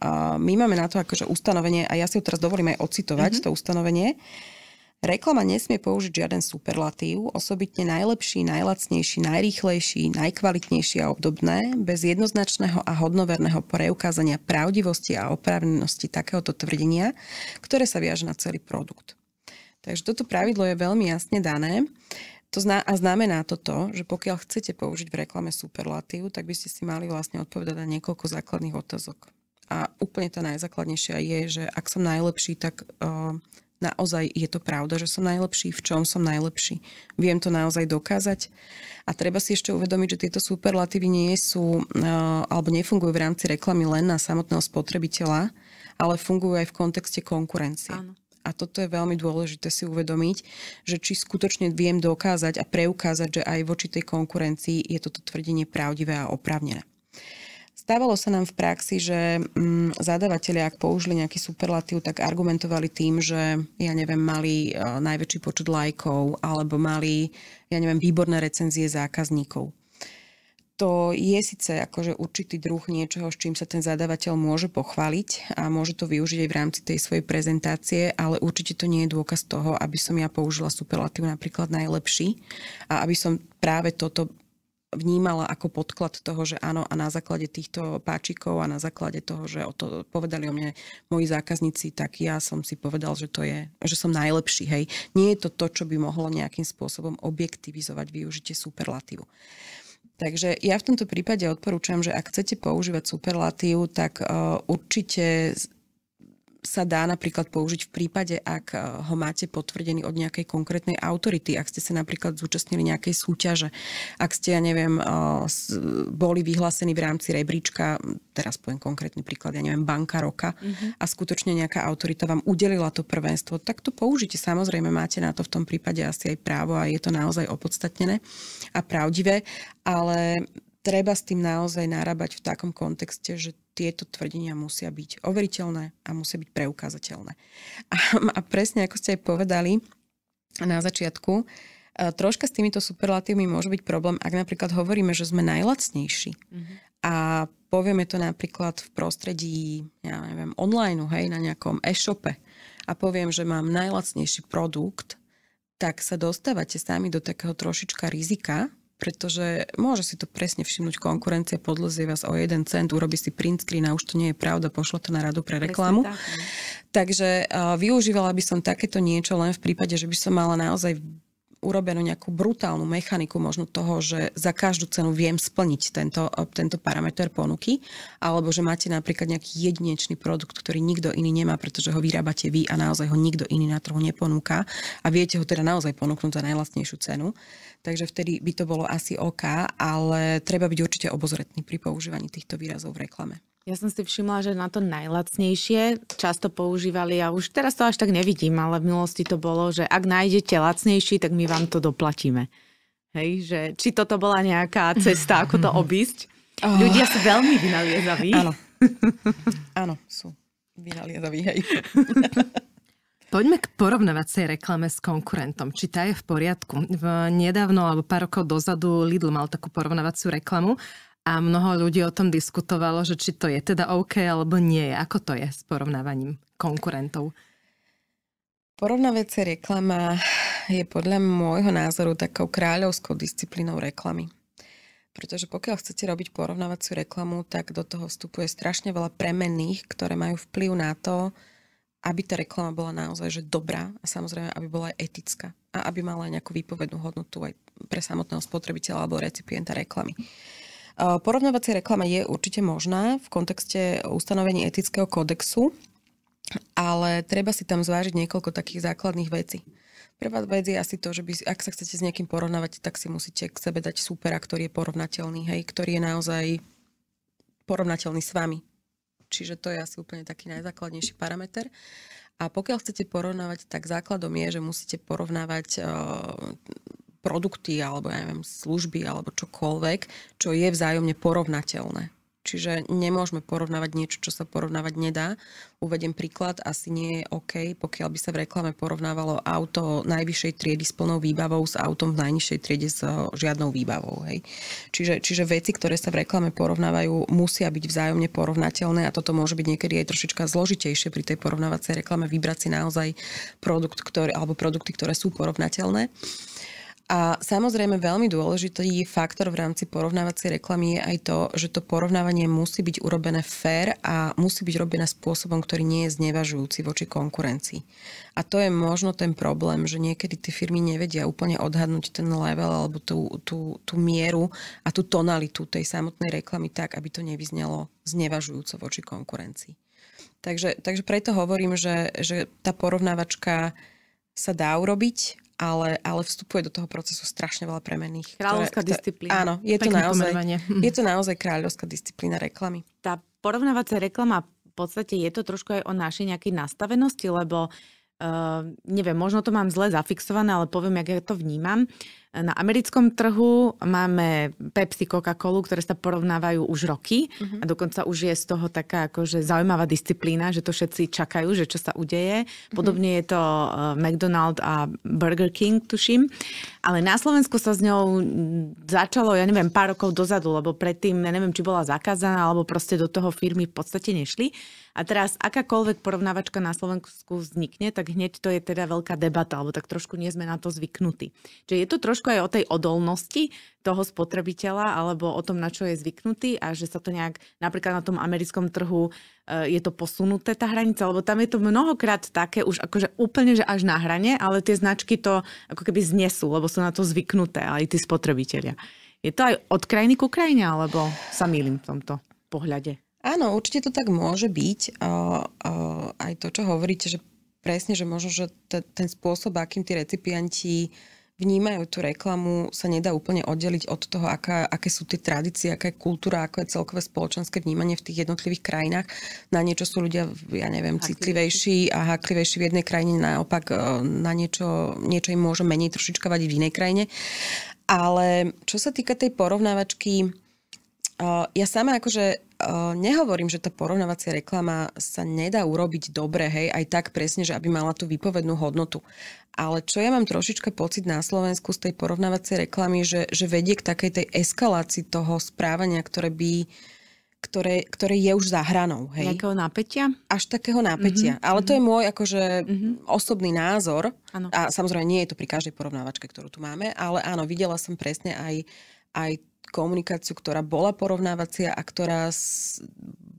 a my máme na to akože ustanovenie, a ja si ho teraz dovolím aj ocitovať, mm-hmm. to ustanovenie, Reklama nesmie použiť žiaden superlatív, osobitne najlepší, najlacnejší, najrýchlejší, najkvalitnejší a obdobné, bez jednoznačného a hodnoverného preukázania pravdivosti a oprávnenosti takéhoto tvrdenia, ktoré sa viaže na celý produkt. Takže toto pravidlo je veľmi jasne dané. Uh, to zna- a znamená to to, že pokiaľ chcete použiť v reklame superlatív, tak by ste si mali vlastne odpovedať na niekoľko základných otázok. A úplne tá najzákladnejšia je, že ak som najlepší, tak uh, naozaj je to pravda, že som najlepší, v čom som najlepší. Viem to naozaj dokázať. A treba si ešte uvedomiť, že tieto superlatívy nie sú uh, alebo nefungujú v rámci reklamy len na samotného spotrebiteľa, ale fungujú aj v kontexte konkurencie. Áno a toto je veľmi dôležité si uvedomiť, že či skutočne viem dokázať a preukázať, že aj voči tej konkurencii je toto tvrdenie pravdivé a opravnené. Stávalo sa nám v praxi, že mm, zadavatelia, ak použili nejaký superlatív, tak argumentovali tým, že ja neviem, mali e, najväčší počet lajkov alebo mali, ja neviem, výborné recenzie zákazníkov to je síce akože určitý druh niečoho, s čím sa ten zadavateľ môže pochváliť a môže to využiť aj v rámci tej svojej prezentácie, ale určite to nie je dôkaz toho, aby som ja použila superlatív napríklad najlepší a aby som práve toto vnímala ako podklad toho, že áno a na základe týchto páčikov a na základe toho, že o to povedali o mne moji zákazníci, tak ja som si povedal, že to je, že som najlepší, hej. Nie je to to, čo by mohlo nejakým spôsobom objektivizovať využitie superlatívu. Takže ja v tomto prípade odporúčam, že ak chcete používať superlatív, tak uh, určite sa dá napríklad použiť v prípade, ak e, ho máte potvrdený od nejakej konkrétnej autority, ak ste sa napríklad zúčastnili nejakej súťaže, ak ste, ja neviem, e, boli vyhlásení v rámci rebríčka, teraz poviem konkrétny príklad, ja neviem, banka roka mm-hmm. a skutočne nejaká autorita vám udelila to prvenstvo, tak to použite. Samozrejme, máte na to v tom prípade asi aj právo a je to naozaj opodstatnené a pravdivé, ale treba s tým naozaj narábať v takom kontexte, že tieto tvrdenia musia byť overiteľné a musia byť preukázateľné. A, a presne ako ste aj povedali na začiatku, e, troška s týmito superlatívmi môže byť problém, ak napríklad hovoríme, že sme najlacnejší mm-hmm. a povieme to napríklad v prostredí, ja neviem, online, hej, na nejakom e-shope a poviem, že mám najlacnejší produkt, tak sa dostávate sami do takého trošička rizika, pretože môže si to presne všimnúť konkurencia, podlozie vás o jeden cent, urobí si print screen a už to nie je pravda, pošlo to na radu pre reklamu. Tak. No. Takže uh, využívala by som takéto niečo len v prípade, že by som mala naozaj urobenú nejakú brutálnu mechaniku možno toho, že za každú cenu viem splniť tento, tento parameter ponuky, alebo že máte napríklad nejaký jedinečný produkt, ktorý nikto iný nemá, pretože ho vyrábate vy a naozaj ho nikto iný na trhu neponúka a viete ho teda naozaj ponúknuť za najlastnejšiu cenu takže vtedy by to bolo asi OK, ale treba byť určite obozretný pri používaní týchto výrazov v reklame. Ja som si všimla, že na to najlacnejšie často používali a už teraz to až tak nevidím, ale v minulosti to bolo, že ak nájdete lacnejší, tak my vám to doplatíme. Hej, že či toto bola nejaká cesta, ako to obísť. Oh. Ľudia sú veľmi vynaliezaví. Áno. Áno, sú vynaliezaví, hej. Poďme k porovnávacej reklame s konkurentom. Či tá je v poriadku? V nedávno alebo pár rokov dozadu Lidl mal takú porovnávaciu reklamu a mnoho ľudí o tom diskutovalo, že či to je teda OK alebo nie. Ako to je s porovnávaním konkurentov? Porovnávacia reklama je podľa môjho názoru takou kráľovskou disciplínou reklamy. Pretože pokiaľ chcete robiť porovnávaciu reklamu, tak do toho vstupuje strašne veľa premenných, ktoré majú vplyv na to, aby tá reklama bola naozaj že dobrá a samozrejme, aby bola aj etická a aby mala aj nejakú výpovednú hodnotu aj pre samotného spotrebiteľa alebo recipienta reklamy. Porovnávacia reklama je určite možná v kontexte ustanovení etického kodexu, ale treba si tam zvážiť niekoľko takých základných vecí. Prvá vec je asi to, že by, ak sa chcete s niekým porovnávať, tak si musíte k sebe dať supera, ktorý je porovnateľný, hej, ktorý je naozaj porovnateľný s vami, Čiže to je asi úplne taký najzákladnejší parameter. A pokiaľ chcete porovnávať, tak základom je, že musíte porovnávať e, produkty alebo ja neviem, služby alebo čokoľvek, čo je vzájomne porovnateľné. Čiže nemôžeme porovnávať niečo, čo sa porovnávať nedá. Uvediem príklad, asi nie je OK, pokiaľ by sa v reklame porovnávalo auto najvyššej triedy s plnou výbavou s autom v najnižšej triede s eh, žiadnou výbavou. Hej. Čiže, čiže veci, ktoré sa v reklame porovnávajú, musia byť vzájomne porovnateľné a toto môže byť niekedy aj trošička zložitejšie pri tej porovnávacej reklame vybrať si naozaj produkt, ktorý, alebo produkty, ktoré sú porovnateľné. Uh, a samozrejme veľmi dôležitý faktor v rámci porovnávacej reklamy je aj to, že to porovnávanie musí byť urobené fair a musí byť robené spôsobom, ktorý nie je znevažujúci voči konkurencii. A to je možno ten problém, že niekedy tie firmy nevedia úplne odhadnúť ten level alebo tú, tú, tú mieru a tú tonalitu tej samotnej reklamy tak, aby to nevyznelo znevažujúco voči konkurencii. Takže, takže preto hovorím, že, že tá porovnávačka sa dá urobiť, ale, ale vstupuje do toho procesu strašne veľa premených. Kráľovská ktoré, disciplína. Áno, je to, naozaj, je to naozaj kráľovská disciplína reklamy. Tá porovnávacia reklama v podstate je to trošku aj o našej nejakej nastavenosti, lebo uh, neviem, možno to mám zle zafixované, ale poviem, jak ja to vnímam. Uh, na americkom trhu máme Pepsi, Coca-Colu, ktoré sa porovnávajú už roky uh-huh. a dokonca už je z toho taká akože zaujímavá disciplína, že to všetci čakajú, že čo sa udeje. Mhm. Podobne uh-huh. je to eh, McDonald a Burger King, tuším. Ale na Slovensku sa s ňou začalo, ja neviem, pár rokov dozadu, lebo predtým, ja neviem, či bola zakázaná, alebo proste do toho firmy v podstate nešli. A teraz akákoľvek porovnávačka na Slovensku vznikne, tak hneď to je teda veľká debata, alebo tak trošku nie sme na to zvyknutí. Čiže je to trošku aj o tej odolnosti toho spotrebiteľa, alebo o tom, na čo je zvyknutý a že sa to nejak napríklad na tom americkom trhu eh, je to posunuté tá hranica, lebo tam je to mnohokrát také už akože úplne, že až na hrane, ale tie značky to ako keby znesú, lebo sú na to zvyknuté aj tí spotrebitelia. Je to aj od krajiny ku krajine, alebo sa mýlim v tomto pohľade? Áno, určite to tak môže byť. O, o, aj to, čo hovoríte, že presne, že možno, že t- ten spôsob, akým tí recipienti vnímajú tú reklamu, sa nedá úplne oddeliť od toho, aká, aké sú tie tradície, aká je kultúra, ako je celkové spoločenské vnímanie v tých jednotlivých krajinách. Na niečo sú ľudia, ja neviem, citlivejší a háklivejší v jednej krajine, naopak e, na niečo, niečo im môže menej trošička vadiť v inej krajine. Ale čo sa týka tej porovnávačky, ja sama akože nehovorím, že tá porovnávacia reklama sa nedá urobiť dobre, hej, aj tak presne, že aby mala tú výpovednú hodnotu. Ale čo ja mám trošička pocit na Slovensku z tej porovnávacej reklamy, že, že vedie k takej tej eskalácii toho správania, ktoré by ktoré, ktoré je už za hranou. Hej? Takého napätia? Až takého napätia. Mm-hmm. Ale to je mhm. môj akože mm-hmm. osobný názor. Ano. A samozrejme nie je to pri každej porovnávačke, ktorú tu máme, ale áno, videla som presne aj, aj komunikáciu, ktorá bola porovnávacia a ktorá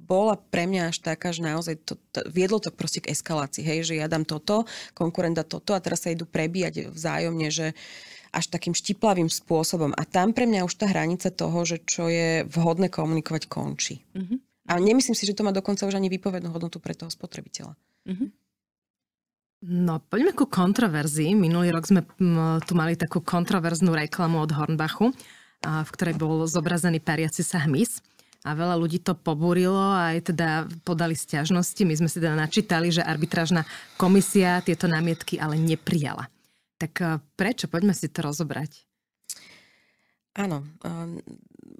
bola pre mňa až taká, že naozaj to, to, viedlo to proste k eskalácii, hej, že ja dám toto, konkurenta toto a teraz sa idú prebíjať vzájomne, že až takým štiplavým spôsobom. A tam pre mňa už tá hranica toho, že čo je vhodné komunikovať, končí. Mm-hmm. A nemyslím si, že to má dokonca už ani výpovednú hodnotu pre toho spotrebiteľa. Mm-hmm. No, poďme ku kontroverzii. Minulý rok sme tu mali takú kontroverznú reklamu od Hornbachu v ktorej bol zobrazený pariaci sa hmyz a veľa ľudí to pobúrilo a aj teda podali stiažnosti. My sme si teda načítali, že arbitrážna komisia tieto námietky ale neprijala. Tak eh, prečo? Poďme si to rozobrať. Áno, eh,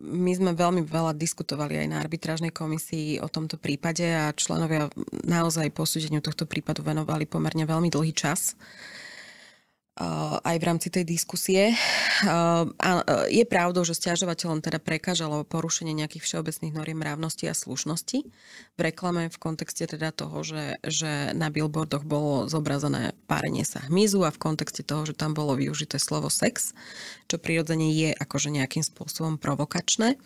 my sme veľmi veľa diskutovali aj na arbitrážnej komisii o tomto prípade a členovia naozaj posúdeniu tohto prípadu venovali pomerne veľmi dlhý čas. Uh, Eh, aj v rámci tej diskusie. Eh, a eh, je pravdou, že stiažovateľom teda prekážalo porušenie nejakých všeobecných noriem rávnosti a slušnosti v reklame v kontexte teda toho, že, že na billboardoch bolo zobrazené párenie sa hmyzu a v kontexte toho, že tam bolo využité slovo sex, čo prirodzene je akože nejakým spôsobom provokačné.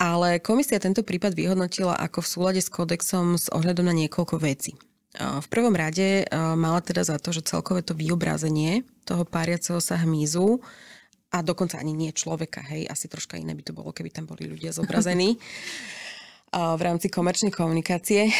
Ale komisia tento prípad vyhodnotila ako v súlade s kódexom s ohľadom na niekoľko vecí. V prvom rade mala teda za to, že celkové to vyobrazenie toho páriaceho sa hmyzu a dokonca ani nie človeka, hej, asi troška iné by to bolo, keby tam boli ľudia zobrazení. v rámci komerčnej komunikácie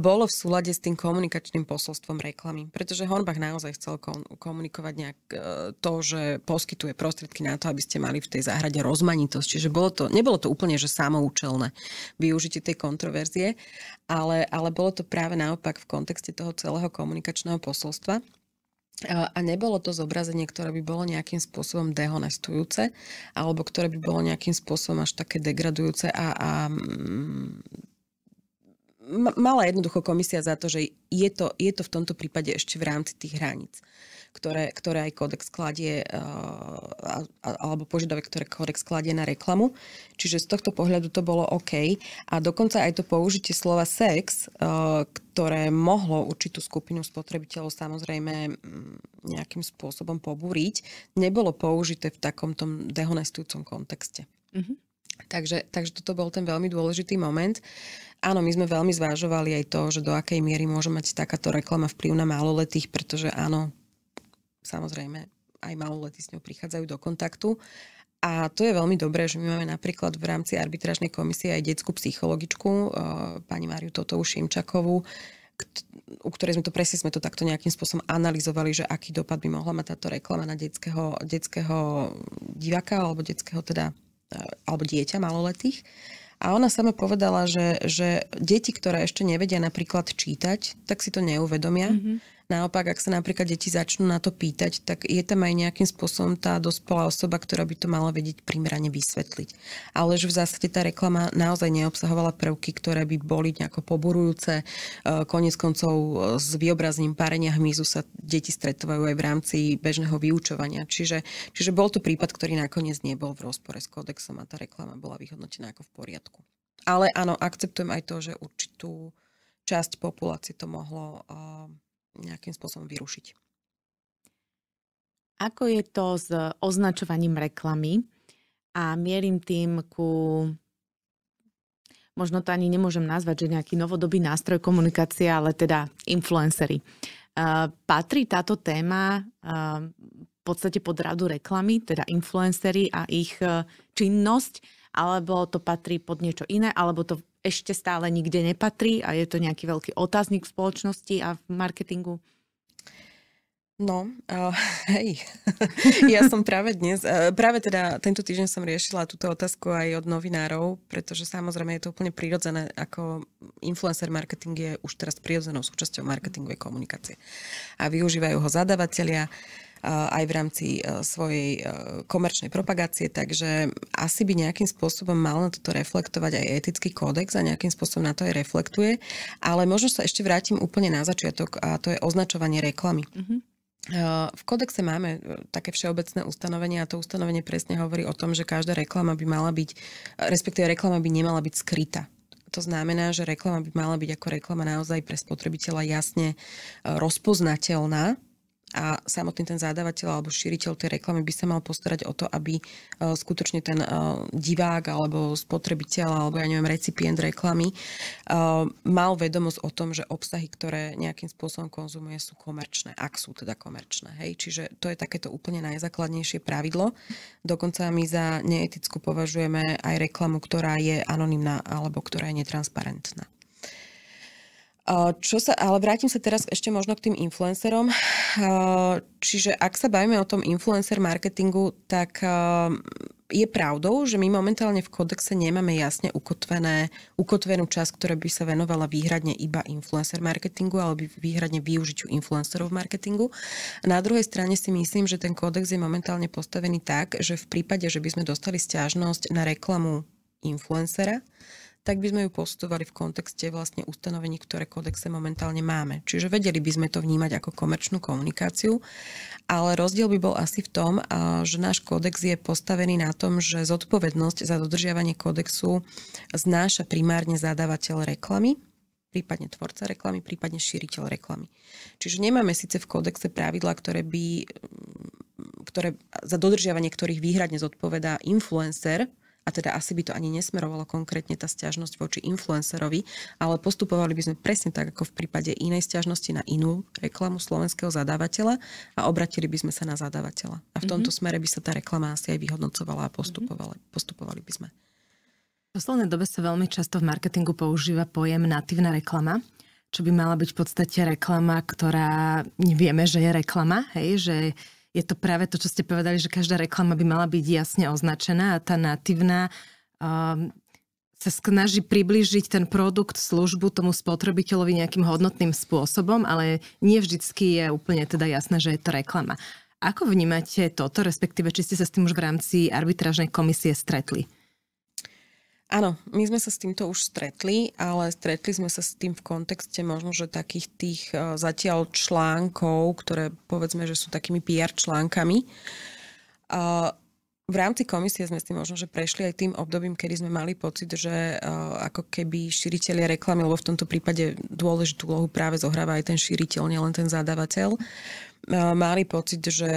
bolo v súlade s tým komunikačným posolstvom reklamy. Pretože Hornbach naozaj chcel komunikovať nejak e, to, že poskytuje prostriedky na to, aby ste mali v tej záhrade rozmanitosť. Čiže bolo to, nebolo to úplne že samoučelné využitie tej kontroverzie, ale, ale bolo to práve naopak v kontexte toho celého komunikačného posolstva. A nebolo to zobrazenie, ktoré by bolo nejakým spôsobom dehonestujúce, alebo ktoré by bolo nejakým spôsobom až také degradujúce a, a mm, mala jednoducho komisia za to, že je to, je to v tomto prípade ešte v rámci tých hraníc ktoré, ktoré aj kódex kladie, eh, alebo požiadavek, ktoré kódex kladie na reklamu. Čiže z tohto pohľadu to bolo OK. A dokonca aj to použitie slova sex, eh, ktoré mohlo určitú skupinu spotrebiteľov samozrejme mm, nejakým spôsobom pobúriť, nebolo použité v takomto dehonestujúcom kontexte. Mm-hmm. Takže, takže toto bol ten veľmi dôležitý moment. Áno, my sme veľmi zvážovali aj to, že do akej miery môže mať takáto reklama vplyv na maloletých, pretože áno, samozrejme aj maloletí s ňou prichádzajú do kontaktu. A to je veľmi dobré, že my máme napríklad v rámci arbitražnej komisie aj detskú psychologičku, eh, pani Máriu Totovu Šimčakovú, u ktorej sme to presne sme to takto nejakým spôsobom analyzovali, že aký dopad by mohla mať táto reklama na detského, detského diváka alebo detského teda, eh, alebo dieťa maloletých. A ona sama povedala, že, že deti, ktoré ešte nevedia napríklad čítať, tak si to neuvedomia. Mm-hmm Naopak, ak sa napríklad deti začnú na to pýtať, tak je tam aj nejakým spôsobom tá dospelá osoba, ktorá by to mala vedieť primerane vysvetliť. Ale že v zásade tá reklama naozaj neobsahovala prvky, ktoré by boli nejako poburujúce. E, konec koncov e, s vyobrazným párenia hmyzu sa deti stretávajú aj v rámci bežného vyučovania. Čiže, čiže bol to prípad, ktorý nakoniec nebol v rozpore s kódexom a tá reklama bola vyhodnotená ako v poriadku. Ale áno, akceptujem aj to, že určitú časť populácie to mohlo uh, nejakým spôsobom vyrušiť. Ako je to s označovaním reklamy? A mierim tým ku možno to ani nemôžem nazvať, že nejaký novodobý nástroj komunikácie, ale teda influencery. patrí táto téma v podstate pod radu reklamy, teda influencery a ich e, činnosť, alebo to patrí pod niečo iné, alebo to ešte stále nikde nepatrí a je to nejaký veľký otáznik v spoločnosti a v marketingu? No, uh, hej, ja som práve dnes, uh, práve teda tento týždeň som riešila túto otázku aj od novinárov, pretože samozrejme je to úplne prirodzené, ako influencer marketing je už teraz prirodzenou súčasťou marketingovej komunikácie. A využívajú ho zadavatelia, uh, Eh, aj v rámci eh, svojej eh, komerčnej propagácie, takže asi by nejakým spôsobom mal na toto reflektovať aj etický kódex a nejakým spôsobom na to aj reflektuje. Ale možno sa ešte vrátim úplne na začiatok a to je označovanie reklamy. Mm-hmm. V kodexe máme také všeobecné ustanovenie a to ustanovenie presne hovorí o tom, že každá reklama by mala byť, respektíve reklama by nemala byť skrytá. To znamená, že reklama by mala byť ako reklama naozaj pre spotrebiteľa jasne rozpoznateľná, a samotný ten zadávateľ alebo šíriteľ tej reklamy by sa mal postarať o to, aby e, skutočne ten e, divák alebo spotrebiteľ alebo ja neviem, recipient reklamy e, mal vedomosť o tom, že obsahy, ktoré nejakým spôsobom konzumuje, sú komerčné, ak sú teda komerčné. Hej? Čiže to je takéto úplne najzákladnejšie pravidlo. Dokonca my za neetickú považujeme aj reklamu, ktorá je anonimná alebo ktorá je netransparentná. Eh, čo sa, ale vrátim sa teraz ešte možno k tým influencerom. Eh, čiže ak sa bavíme o tom influencer marketingu, tak eh, je pravdou, že my momentálne v kodexe nemáme jasne ukotvené, ukotvenú časť, ktorá by sa venovala výhradne iba influencer marketingu alebo výhradne využitiu influencerov v marketingu. Na druhej strane si myslím, že ten kodex je momentálne postavený tak, že v prípade, že by sme dostali stiažnosť na reklamu influencera, tak by sme ju postovali v kontexte vlastne ustanovení, ktoré kodexe momentálne máme. Čiže vedeli by sme to vnímať ako komerčnú komunikáciu, ale rozdiel by bol asi v tom, že náš kodex je postavený na tom, že zodpovednosť za dodržiavanie kodexu znáša primárne zadávateľ reklamy, prípadne tvorca reklamy, prípadne šíriteľ reklamy. Čiže nemáme síce v kódexe pravidla, ktoré by ktoré, za dodržiavanie ktorých výhradne zodpovedá influencer, a teda asi by to ani nesmerovala konkrétne tá stiažnosť voči influencerovi, ale postupovali by sme presne tak, ako v prípade inej stiažnosti na inú reklamu slovenského zadávateľa a obratili by sme sa na zadávateľa. A v tomto mhm. smere by sa tá reklama asi aj vyhodnocovala a postupovala, mhm. postupovali by sme. V poslednej dobe sa veľmi často v marketingu používa pojem natívna reklama čo by mala byť v podstate reklama, ktorá vieme, že je reklama, hej, že je to práve to, čo ste povedali, že každá reklama by mala byť jasne označená a tá natívna um, ehm, sa snaží priblížiť ten produkt, službu tomu spotrebiteľovi nejakým hodnotným spôsobom, ale nie vždycky je úplne teda jasné, že je to reklama. Ako vnímate toto, respektíve či ste sa s tým už v rámci arbitražnej komisie stretli? Áno, my sme sa s týmto už stretli, ale stretli sme sa s tým v kontexte možno, že takých tých e, zatiaľ článkov, ktoré povedzme, že sú takými PR článkami. E, v rámci komisie sme si možno, že prešli aj tým obdobím, kedy sme mali pocit, že e, ako keby šíriteľia reklamy, lebo v tomto prípade dôležitú úlohu práve zohráva aj ten šíriteľ, nielen ten zadávateľ, mali pocit, že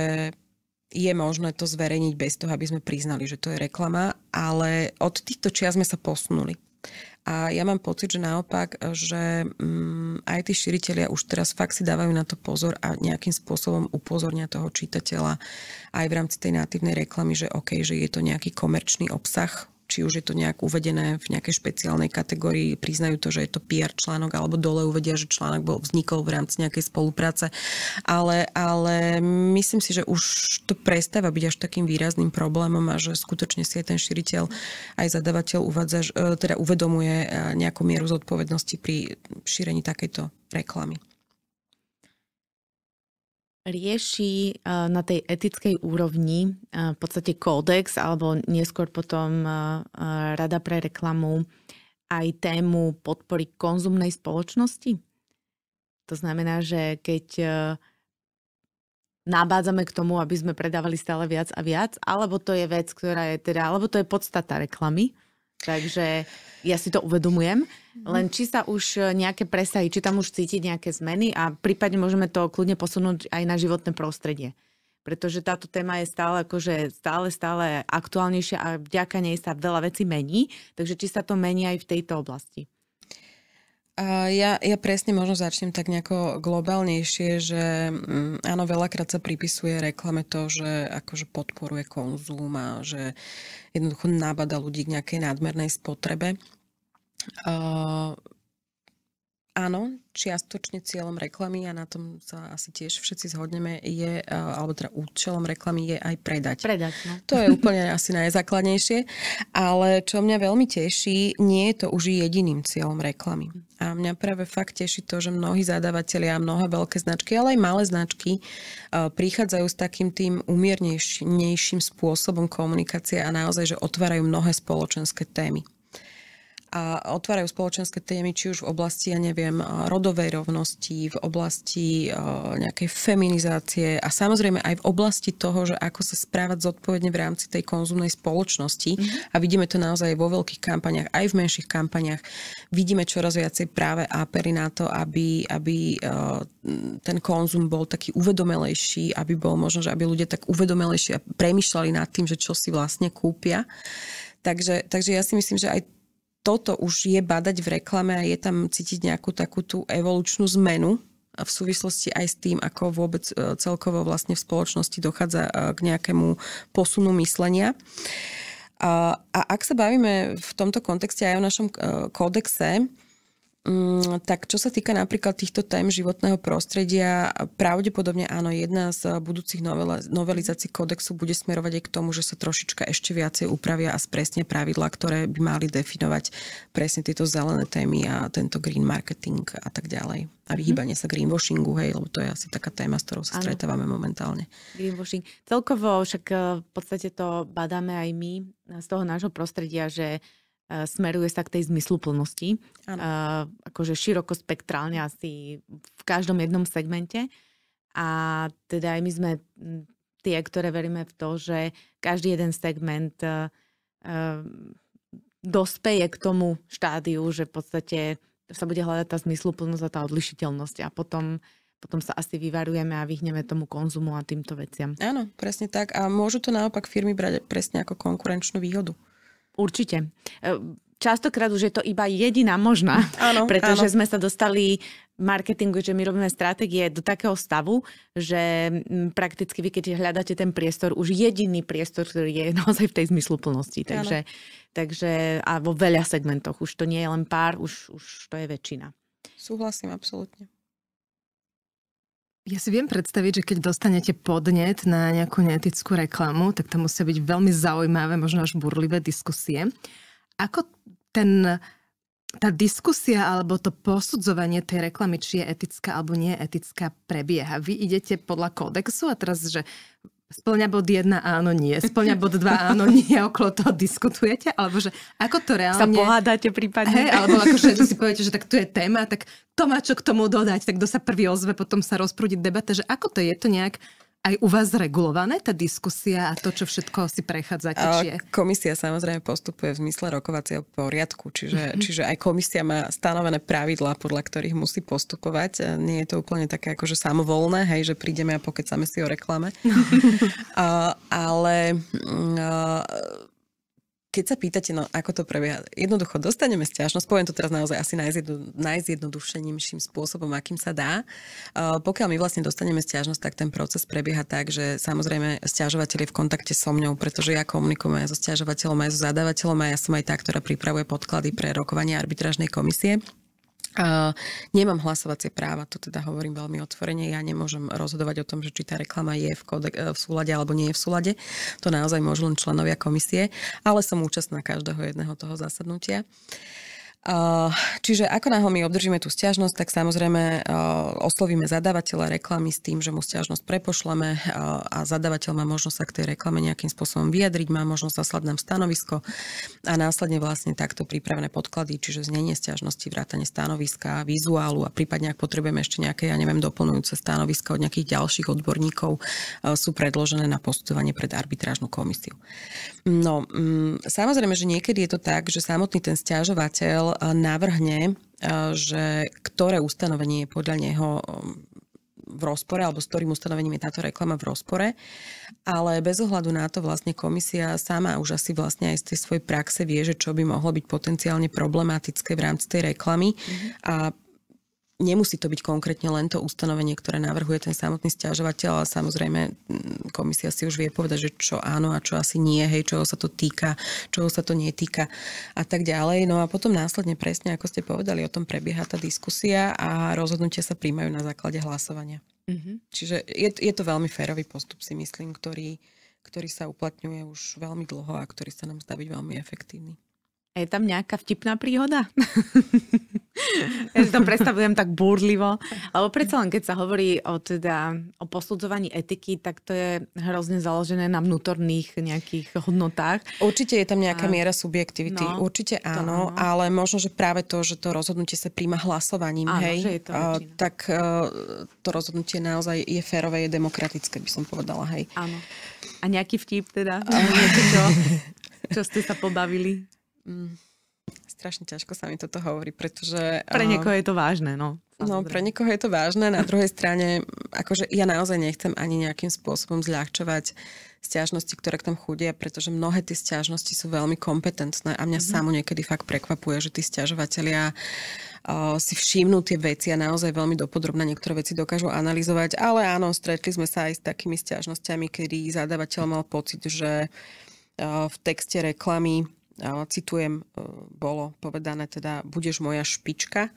je možné to zverejniť bez toho, aby sme priznali, že to je reklama, ale od týchto čias sme sa posunuli. A ja mám pocit, že naopak, že mm, aj tí širiteľia už teraz fakt si dávajú na to pozor a nejakým spôsobom upozornia toho čitateľa aj v rámci tej natívnej reklamy, že OK, že je to nejaký komerčný obsah, či už je to nejak uvedené v nejakej špeciálnej kategórii, priznajú to, že je to PR er článok, alebo dole uvedia, že článok bol, vznikol v rámci nejakej spolupráce. Ale, ale myslím si, že už to prestáva byť až takým výrazným problémom a že skutočne si aj ten širiteľ, aj zadavateľ uvádza, e, teda uvedomuje e, nejakú mieru zodpovednosti pri šírení takejto reklamy rieši na tej etickej úrovni v podstate kódex alebo neskôr potom Rada pre reklamu aj tému podpory konzumnej spoločnosti. To znamená, že keď e, nabádzame k tomu, aby sme predávali stále viac a viac, alebo to je vec, ktorá je teda, alebo to je podstata reklamy, Takže ja si to uvedomujem, mhm. len či sa už e, nejaké presahy, či tam už cítiť nejaké zmeny a prípadne môžeme to kľudne posunúť aj na životné prostredie. Pretože táto téma je stále, akože, stále, stále aktuálnejšia a vďaka nej sa veľa vecí mení. Takže či sa to mení aj v tejto oblasti? ja, ja presne možno začnem tak nejako globálnejšie, že mm, áno, veľakrát sa pripisuje reklame to, že akože podporuje konzum a že jednoducho nabada ľudí k nejakej nadmernej spotrebe. Uh, Áno, čiastočne cieľom reklamy a na tom sa asi tiež všetci zhodneme je, e, alebo teda účelom reklamy je aj predať. Predať, no. To je úplne asi najzákladnejšie, ale čo mňa veľmi teší, nie je to už jediným cieľom reklamy. A mňa práve fakt teší to, že mnohí zadavatelia, mnohé veľké značky, ale aj malé značky e, prichádzajú s takým tým umiernejším spôsobom komunikácie a naozaj, že otvárajú mnohé spoločenské témy a otvárajú spoločenské témy, či už v oblasti, ja neviem, rodovej rovnosti, v oblasti e, nejakej feminizácie a samozrejme aj v oblasti toho, že ako sa správať zodpovedne v rámci tej konzumnej spoločnosti. Mm-hmm. A vidíme to naozaj vo veľkých kampaniach, aj v menších kampaniach. Vidíme čoraz viacej práve apery na to, aby, aby e, ten konzum bol taký uvedomelejší, aby bol možno, že aby ľudia tak uvedomelejšie premyšľali nad tým, že čo si vlastne kúpia. Takže, takže ja si myslím, že aj toto už je badať v reklame a je tam cítiť nejakú takú tú evolučnú zmenu v súvislosti aj s tým, ako vôbec e, celkovo vlastne v spoločnosti dochádza e, k nejakému posunu myslenia. A, ak sa bavíme v tomto kontexte aj o našom e, kódexe, Mm, tak čo sa týka napríklad týchto tém životného prostredia, pravdepodobne áno, jedna z budúcich novelizácií kódexu bude smerovať aj k tomu, že sa trošička ešte viacej upravia a spresne pravidla, ktoré by mali definovať presne tieto zelené témy a tento green marketing a tak ďalej. A mhm. vyhýbanie sa greenwashingu, hej, lebo to je asi taká téma, s ktorou sa stretávame momentálne. Greenwashing. Celkovo však eh, v podstate to badáme aj my z toho nášho prostredia, že Eh, smeruje sa k tej zmysluplnosti, ano. Eh, akože široko spektrálne asi v každom jednom segmente. A teda aj my sme tie, ktoré veríme v to, že každý jeden segment eh, dospeje k tomu štádiu, že v podstate sa bude hľadať tá zmysluplnosť a tá odlišiteľnosť a potom potom sa asi vyvarujeme a vyhneme tomu konzumu a týmto veciam. Áno, presne tak. A môžu to naopak firmy brať presne ako konkurenčnú výhodu. Určite. E, častokrát už je to iba jediná možná, áno, pretože áno. sme sa dostali marketingu, že my robíme stratégie do takého stavu, že mm, prakticky vy, keď hľadáte ten priestor, už jediný priestor, ktorý je naozaj v tej zmysluplnosti. Takže, takže a vo veľa segmentoch. Už to nie je len pár, už, už to je väčšina. Súhlasím, absolútne. Ja si viem predstaviť, že keď dostanete podnet na nejakú neetickú reklamu, tak to musia byť veľmi zaujímavé, možno až burlivé diskusie. Ako ten, tá diskusia alebo to posudzovanie tej reklamy, či je etická alebo nie etická, prebieha? Vy idete podľa kódexu a teraz, že Splňa bod 1, áno, nie. Splňa bod 2, áno, nie. Okolo toho diskutujete? Alebo že ako to reálne... Sa pohádate prípadne. Hey, alebo akože si poviete, že tak tu je téma, tak to má čo k tomu dodať, tak kto sa prvý ozve, potom sa rozprúdi debata, že ako to je to nejak aj u vás regulované, tá diskusia a to, čo všetko si prechádza. Tečie? Komisia samozrejme postupuje v zmysle rokovacieho poriadku, čiže, mm-hmm. čiže aj komisia má stanovené pravidlá, podľa ktorých musí postupovať. Nie je to úplne také akože samovolné, hej, že prídeme a pokecame si o reklame. uh, ale uh, keď sa pýtate, no ako to prebieha, jednoducho dostaneme stiažnosť, poviem to teraz naozaj asi najzjedno, najzjednodušenejším spôsobom, akým sa dá. Uh, pokiaľ my vlastne dostaneme stiažnosť, tak ten proces prebieha tak, že samozrejme stiažovateľ je v kontakte so mnou, pretože ja komunikujem aj so stiažovateľom, aj so zadávateľom a ja som aj tá, ktorá pripravuje podklady pre rokovanie arbitražnej komisie. Uh, nemám hlasovacie práva, to teda hovorím veľmi otvorene. Ja nemôžem rozhodovať o tom, že či tá reklama je v, kode, e, v súlade alebo nie je v súlade. To naozaj môžu len členovia komisie, ale som účastná každého jedného toho zasadnutia. Uh, Eh, čiže ako náhle my obdržíme tú stiažnosť, tak samozrejme eh, oslovíme zadávateľa reklamy s tým, že mu stiažnosť prepošleme eh, a zadávateľ má možnosť sa k tej reklame nejakým spôsobom vyjadriť, má možnosť zaslať nám stanovisko a následne vlastne takto prípravné podklady, čiže znenie stiažnosti, vrátanie stanoviska, vizuálu a prípadne ak potrebujeme ešte nejaké, ja neviem, doplňujúce stanoviska od nejakých ďalších odborníkov sú predložené na posudzovanie pred arbitrážnu komisiu. No, mm, samozrejme, že niekedy je to tak, že samotný ten stiažovateľ E, navrhne, e, že ktoré ustanovenie je podľa neho e, v rozpore, alebo s ktorým ustanovením je táto reklama v rozpore. Ale bez ohľadu na to vlastne komisia sama už asi vlastne aj z tej svojej praxe vie, že čo by mohlo byť potenciálne problematické v rámci tej reklamy mm-hmm. a nemusí to byť konkrétne len to ustanovenie, ktoré navrhuje ten samotný stiažovateľ, ale samozrejme mm, komisia si už vie povedať, že čo áno a čo asi nie, hej, čoho sa to týka, čoho sa to netýka a tak ďalej. No a potom následne presne, ako ste povedali, o tom prebieha tá diskusia a rozhodnutia sa príjmajú na základe hlasovania. Mm-hmm. Čiže je, je to veľmi férový postup, si myslím, ktorý, ktorý sa uplatňuje už veľmi dlho a ktorý sa nám zdá byť veľmi efektívny. A je tam nejaká vtipná príhoda? ja si to predstavujem tak búrlivo. Lebo predsa len, keď sa hovorí o, teda, o posudzovaní etiky, tak to je hrozne založené na vnútorných nejakých hodnotách. Určite je tam nejaká a... miera subjektivity. No, Určite áno, no. ale možno, že práve to, že to rozhodnutie sa príjma hlasovaním, áno, hej, že je to tak uh, to rozhodnutie naozaj je férové, je demokratické, by som povedala, hej. Áno. A nejaký vtip teda? Niečo, čo ste sa pobavili? Mm, strašne ťažko sa mi toto hovorí, pretože... Pre eh, niekoho je to vážne, no. No, pre niekoho je to vážne. Na druhej strane, akože ja naozaj nechcem ani nejakým spôsobom zľahčovať stiažnosti, ktoré k tam chudia. pretože mnohé tie stiažnosti sú veľmi kompetentné a mňa mm-hmm. samo niekedy fakt prekvapuje, že tí stiažovateľia eh, si všimnú tie veci a naozaj veľmi dopodrobne niektoré veci dokážu analyzovať. Ale áno, stretli sme sa aj s takými stiažnosťami, kedy zadávateľ mal pocit, že eh, v texte reklamy citujem, e, bolo povedané teda, budeš moja špička,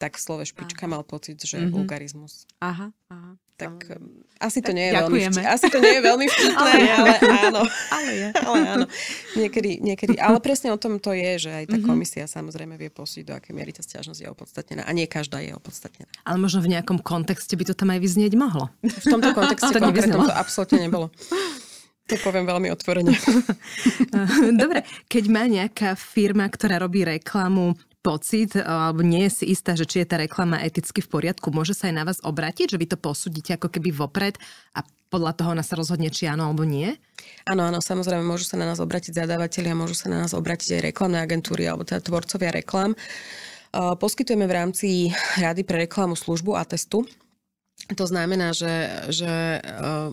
tak v slove špička aha. mal pocit, že mm-hmm. vulgarizmus. Aha, aha. Tak ale... asi, to nie je veľmi vtipné, asi to nie je veľmi vtipné, ale, ale áno. Ale, je. ale áno. Niekedy, niekedy. Ale presne o tom to je, že aj tá mhm. komisia mm-hmm. samozrejme vie posúdiť, do akej miery tá stiažnosť je opodstatnená. A nie každá je opodstatnená. Ale možno v nejakom kontexte by to tam aj vyznieť mohlo. V tomto kontexte to, to absolútne nebolo. To poviem veľmi otvorene. Dobre, keď má nejaká firma, ktorá robí reklamu, pocit, eh, alebo nie je si istá, že či je tá reklama eticky v poriadku, môže sa aj na vás obrátiť, že vy to posúdite ako keby vopred a podľa toho ona sa rozhodne, či áno alebo nie? Áno, áno, samozrejme, môžu sa na nás obrátiť zadávateľi a môžu sa na nás obrátiť aj reklamné agentúry alebo teda tvorcovia reklam. Eh, poskytujeme v rámci Rady pre reklamu službu a testu, to znamená, že, že e,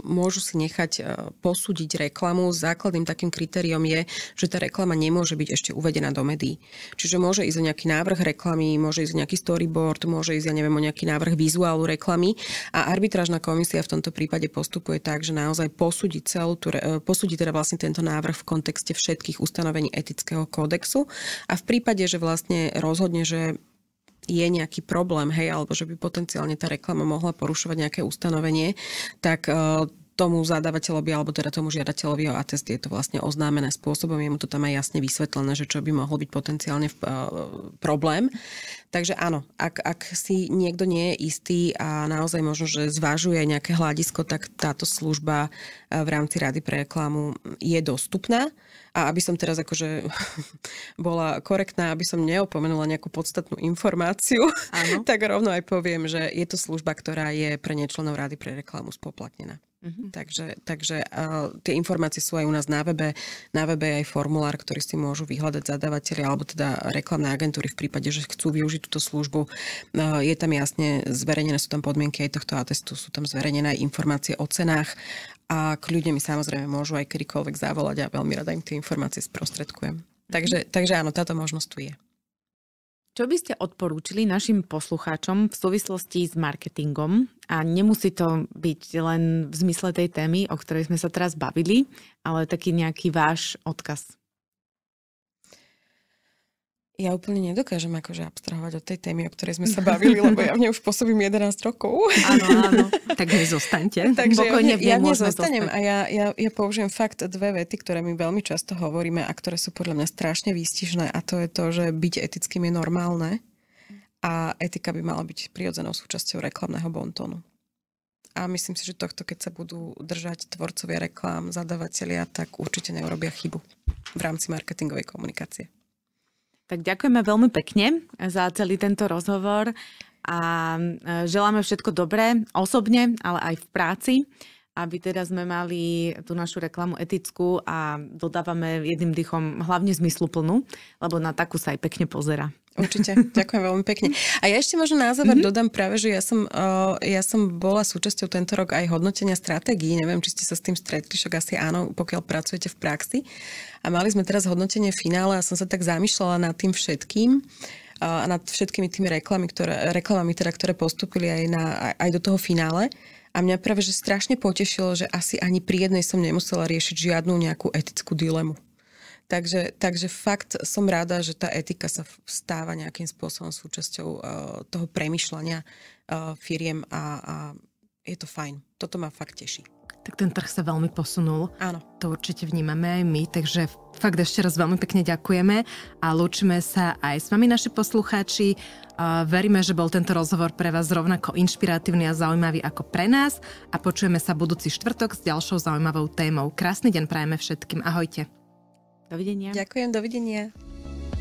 môžu si nechať e, posúdiť reklamu. Základným takým kritériom je, že tá reklama nemôže byť ešte uvedená do médií. Čiže môže ísť o nejaký návrh reklamy, môže ísť o nejaký storyboard, môže ísť, ja neviem, o nejaký návrh vizuálu reklamy. A arbitrážna komisia v tomto prípade postupuje tak, že naozaj posúdi, celú tú, e, posúdi teda vlastne tento návrh v kontexte všetkých ustanovení etického kódexu. A v prípade, že vlastne rozhodne, že je nejaký problém, hej, alebo že by potenciálne tá reklama mohla porušovať nejaké ustanovenie, tak e, tomu zadávateľovi alebo teda tomu žiadateľovi o atest je to vlastne oznámené spôsobom, je mu to tam aj jasne vysvetlené, že čo by mohol byť potenciálne v, uh, problém. Takže áno, ak, ak si niekto nie je istý a naozaj možno, že zvážuje nejaké hľadisko, tak táto služba e, v rámci Rady pre reklamu je dostupná. A aby som teraz akože bola korektná, aby som neopomenula nejakú podstatnú informáciu, Áno. tak rovno aj poviem, že je to služba, ktorá je pre nečlenov Rady pre reklamu spoplatnená. Mm-hmm. Takže, takže uh, tie informácie sú aj u nás na webe. Na webe je aj formulár, ktorý si môžu vyhľadať zadavateľi alebo teda reklamné agentúry v prípade, že chcú využiť túto službu. Uh, je tam jasne zverejnené, sú tam podmienky aj tohto atestu, sú tam zverejnené aj informácie o cenách a k ľuďom mi samozrejme môžu aj kedykoľvek zavolať a veľmi rada im tie informácie sprostredkujem. Mhm. Takže, takže áno, táto možnosť tu je. Čo by ste odporúčili našim poslucháčom v súvislosti s marketingom? A nemusí to byť len v zmysle tej témy, o ktorej sme sa teraz bavili, ale taký nejaký váš odkaz. Ja úplne nedokážem akože abstrahovať od tej témy, o ktorej sme sa bavili, lebo ja v nej už pôsobím 11 rokov. Áno, áno. Tak zostaňte. Takže Pokojne ja, ja zostanem a ja, ja, ja použijem fakt dve vety, ktoré my veľmi často hovoríme a ktoré sú podľa mňa strašne výstižné a to je to, že byť etickým je normálne a etika by mala byť prirodzenou súčasťou reklamného bontónu. A myslím si, že tohto, keď sa budú držať tvorcovia reklám, zadavatelia, tak určite neurobia chybu v rámci marketingovej komunikácie. Tak ďakujeme veľmi pekne za celý tento rozhovor a e, želáme všetko dobré osobne, ale aj v práci aby teda sme mali tú našu reklamu etickú a dodávame jedným dýchom hlavne zmysluplnú, lebo na takú sa aj pekne pozera. Určite, ďakujem veľmi pekne. A ja ešte možno na záver mm-hmm. dodám práve, že ja som, e, ja som bola súčasťou tento rok aj hodnotenia stratégií. Neviem, či ste sa s tým stretli, však asi áno, pokiaľ pracujete v praxi. A mali sme teraz hodnotenie finále a som sa tak zamýšľala nad tým všetkým a nad všetkými tými reklamy, ktoré, reklamami, teda, ktoré postupili aj, na, aj do toho finále. A mňa práve že strašne potešilo, že asi ani pri jednej som nemusela riešiť žiadnu nejakú etickú dilemu. Takže, takže fakt som rada, že tá etika sa stáva nejakým spôsobom súčasťou uh, toho premyšľania uh, firiem a, a je to fajn. Toto ma fakt teší tak ten trh sa veľmi posunul. Áno. To určite vnímame aj my, takže fakt ešte raz veľmi pekne ďakujeme a lúčime sa aj s vami, naši poslucháči. Veríme, že bol tento rozhovor pre vás rovnako inšpiratívny a zaujímavý ako pre nás a počujeme sa budúci štvrtok s ďalšou zaujímavou témou. Krásny deň prajeme všetkým. Ahojte. Dovidenia. Ďakujem, dovidenia.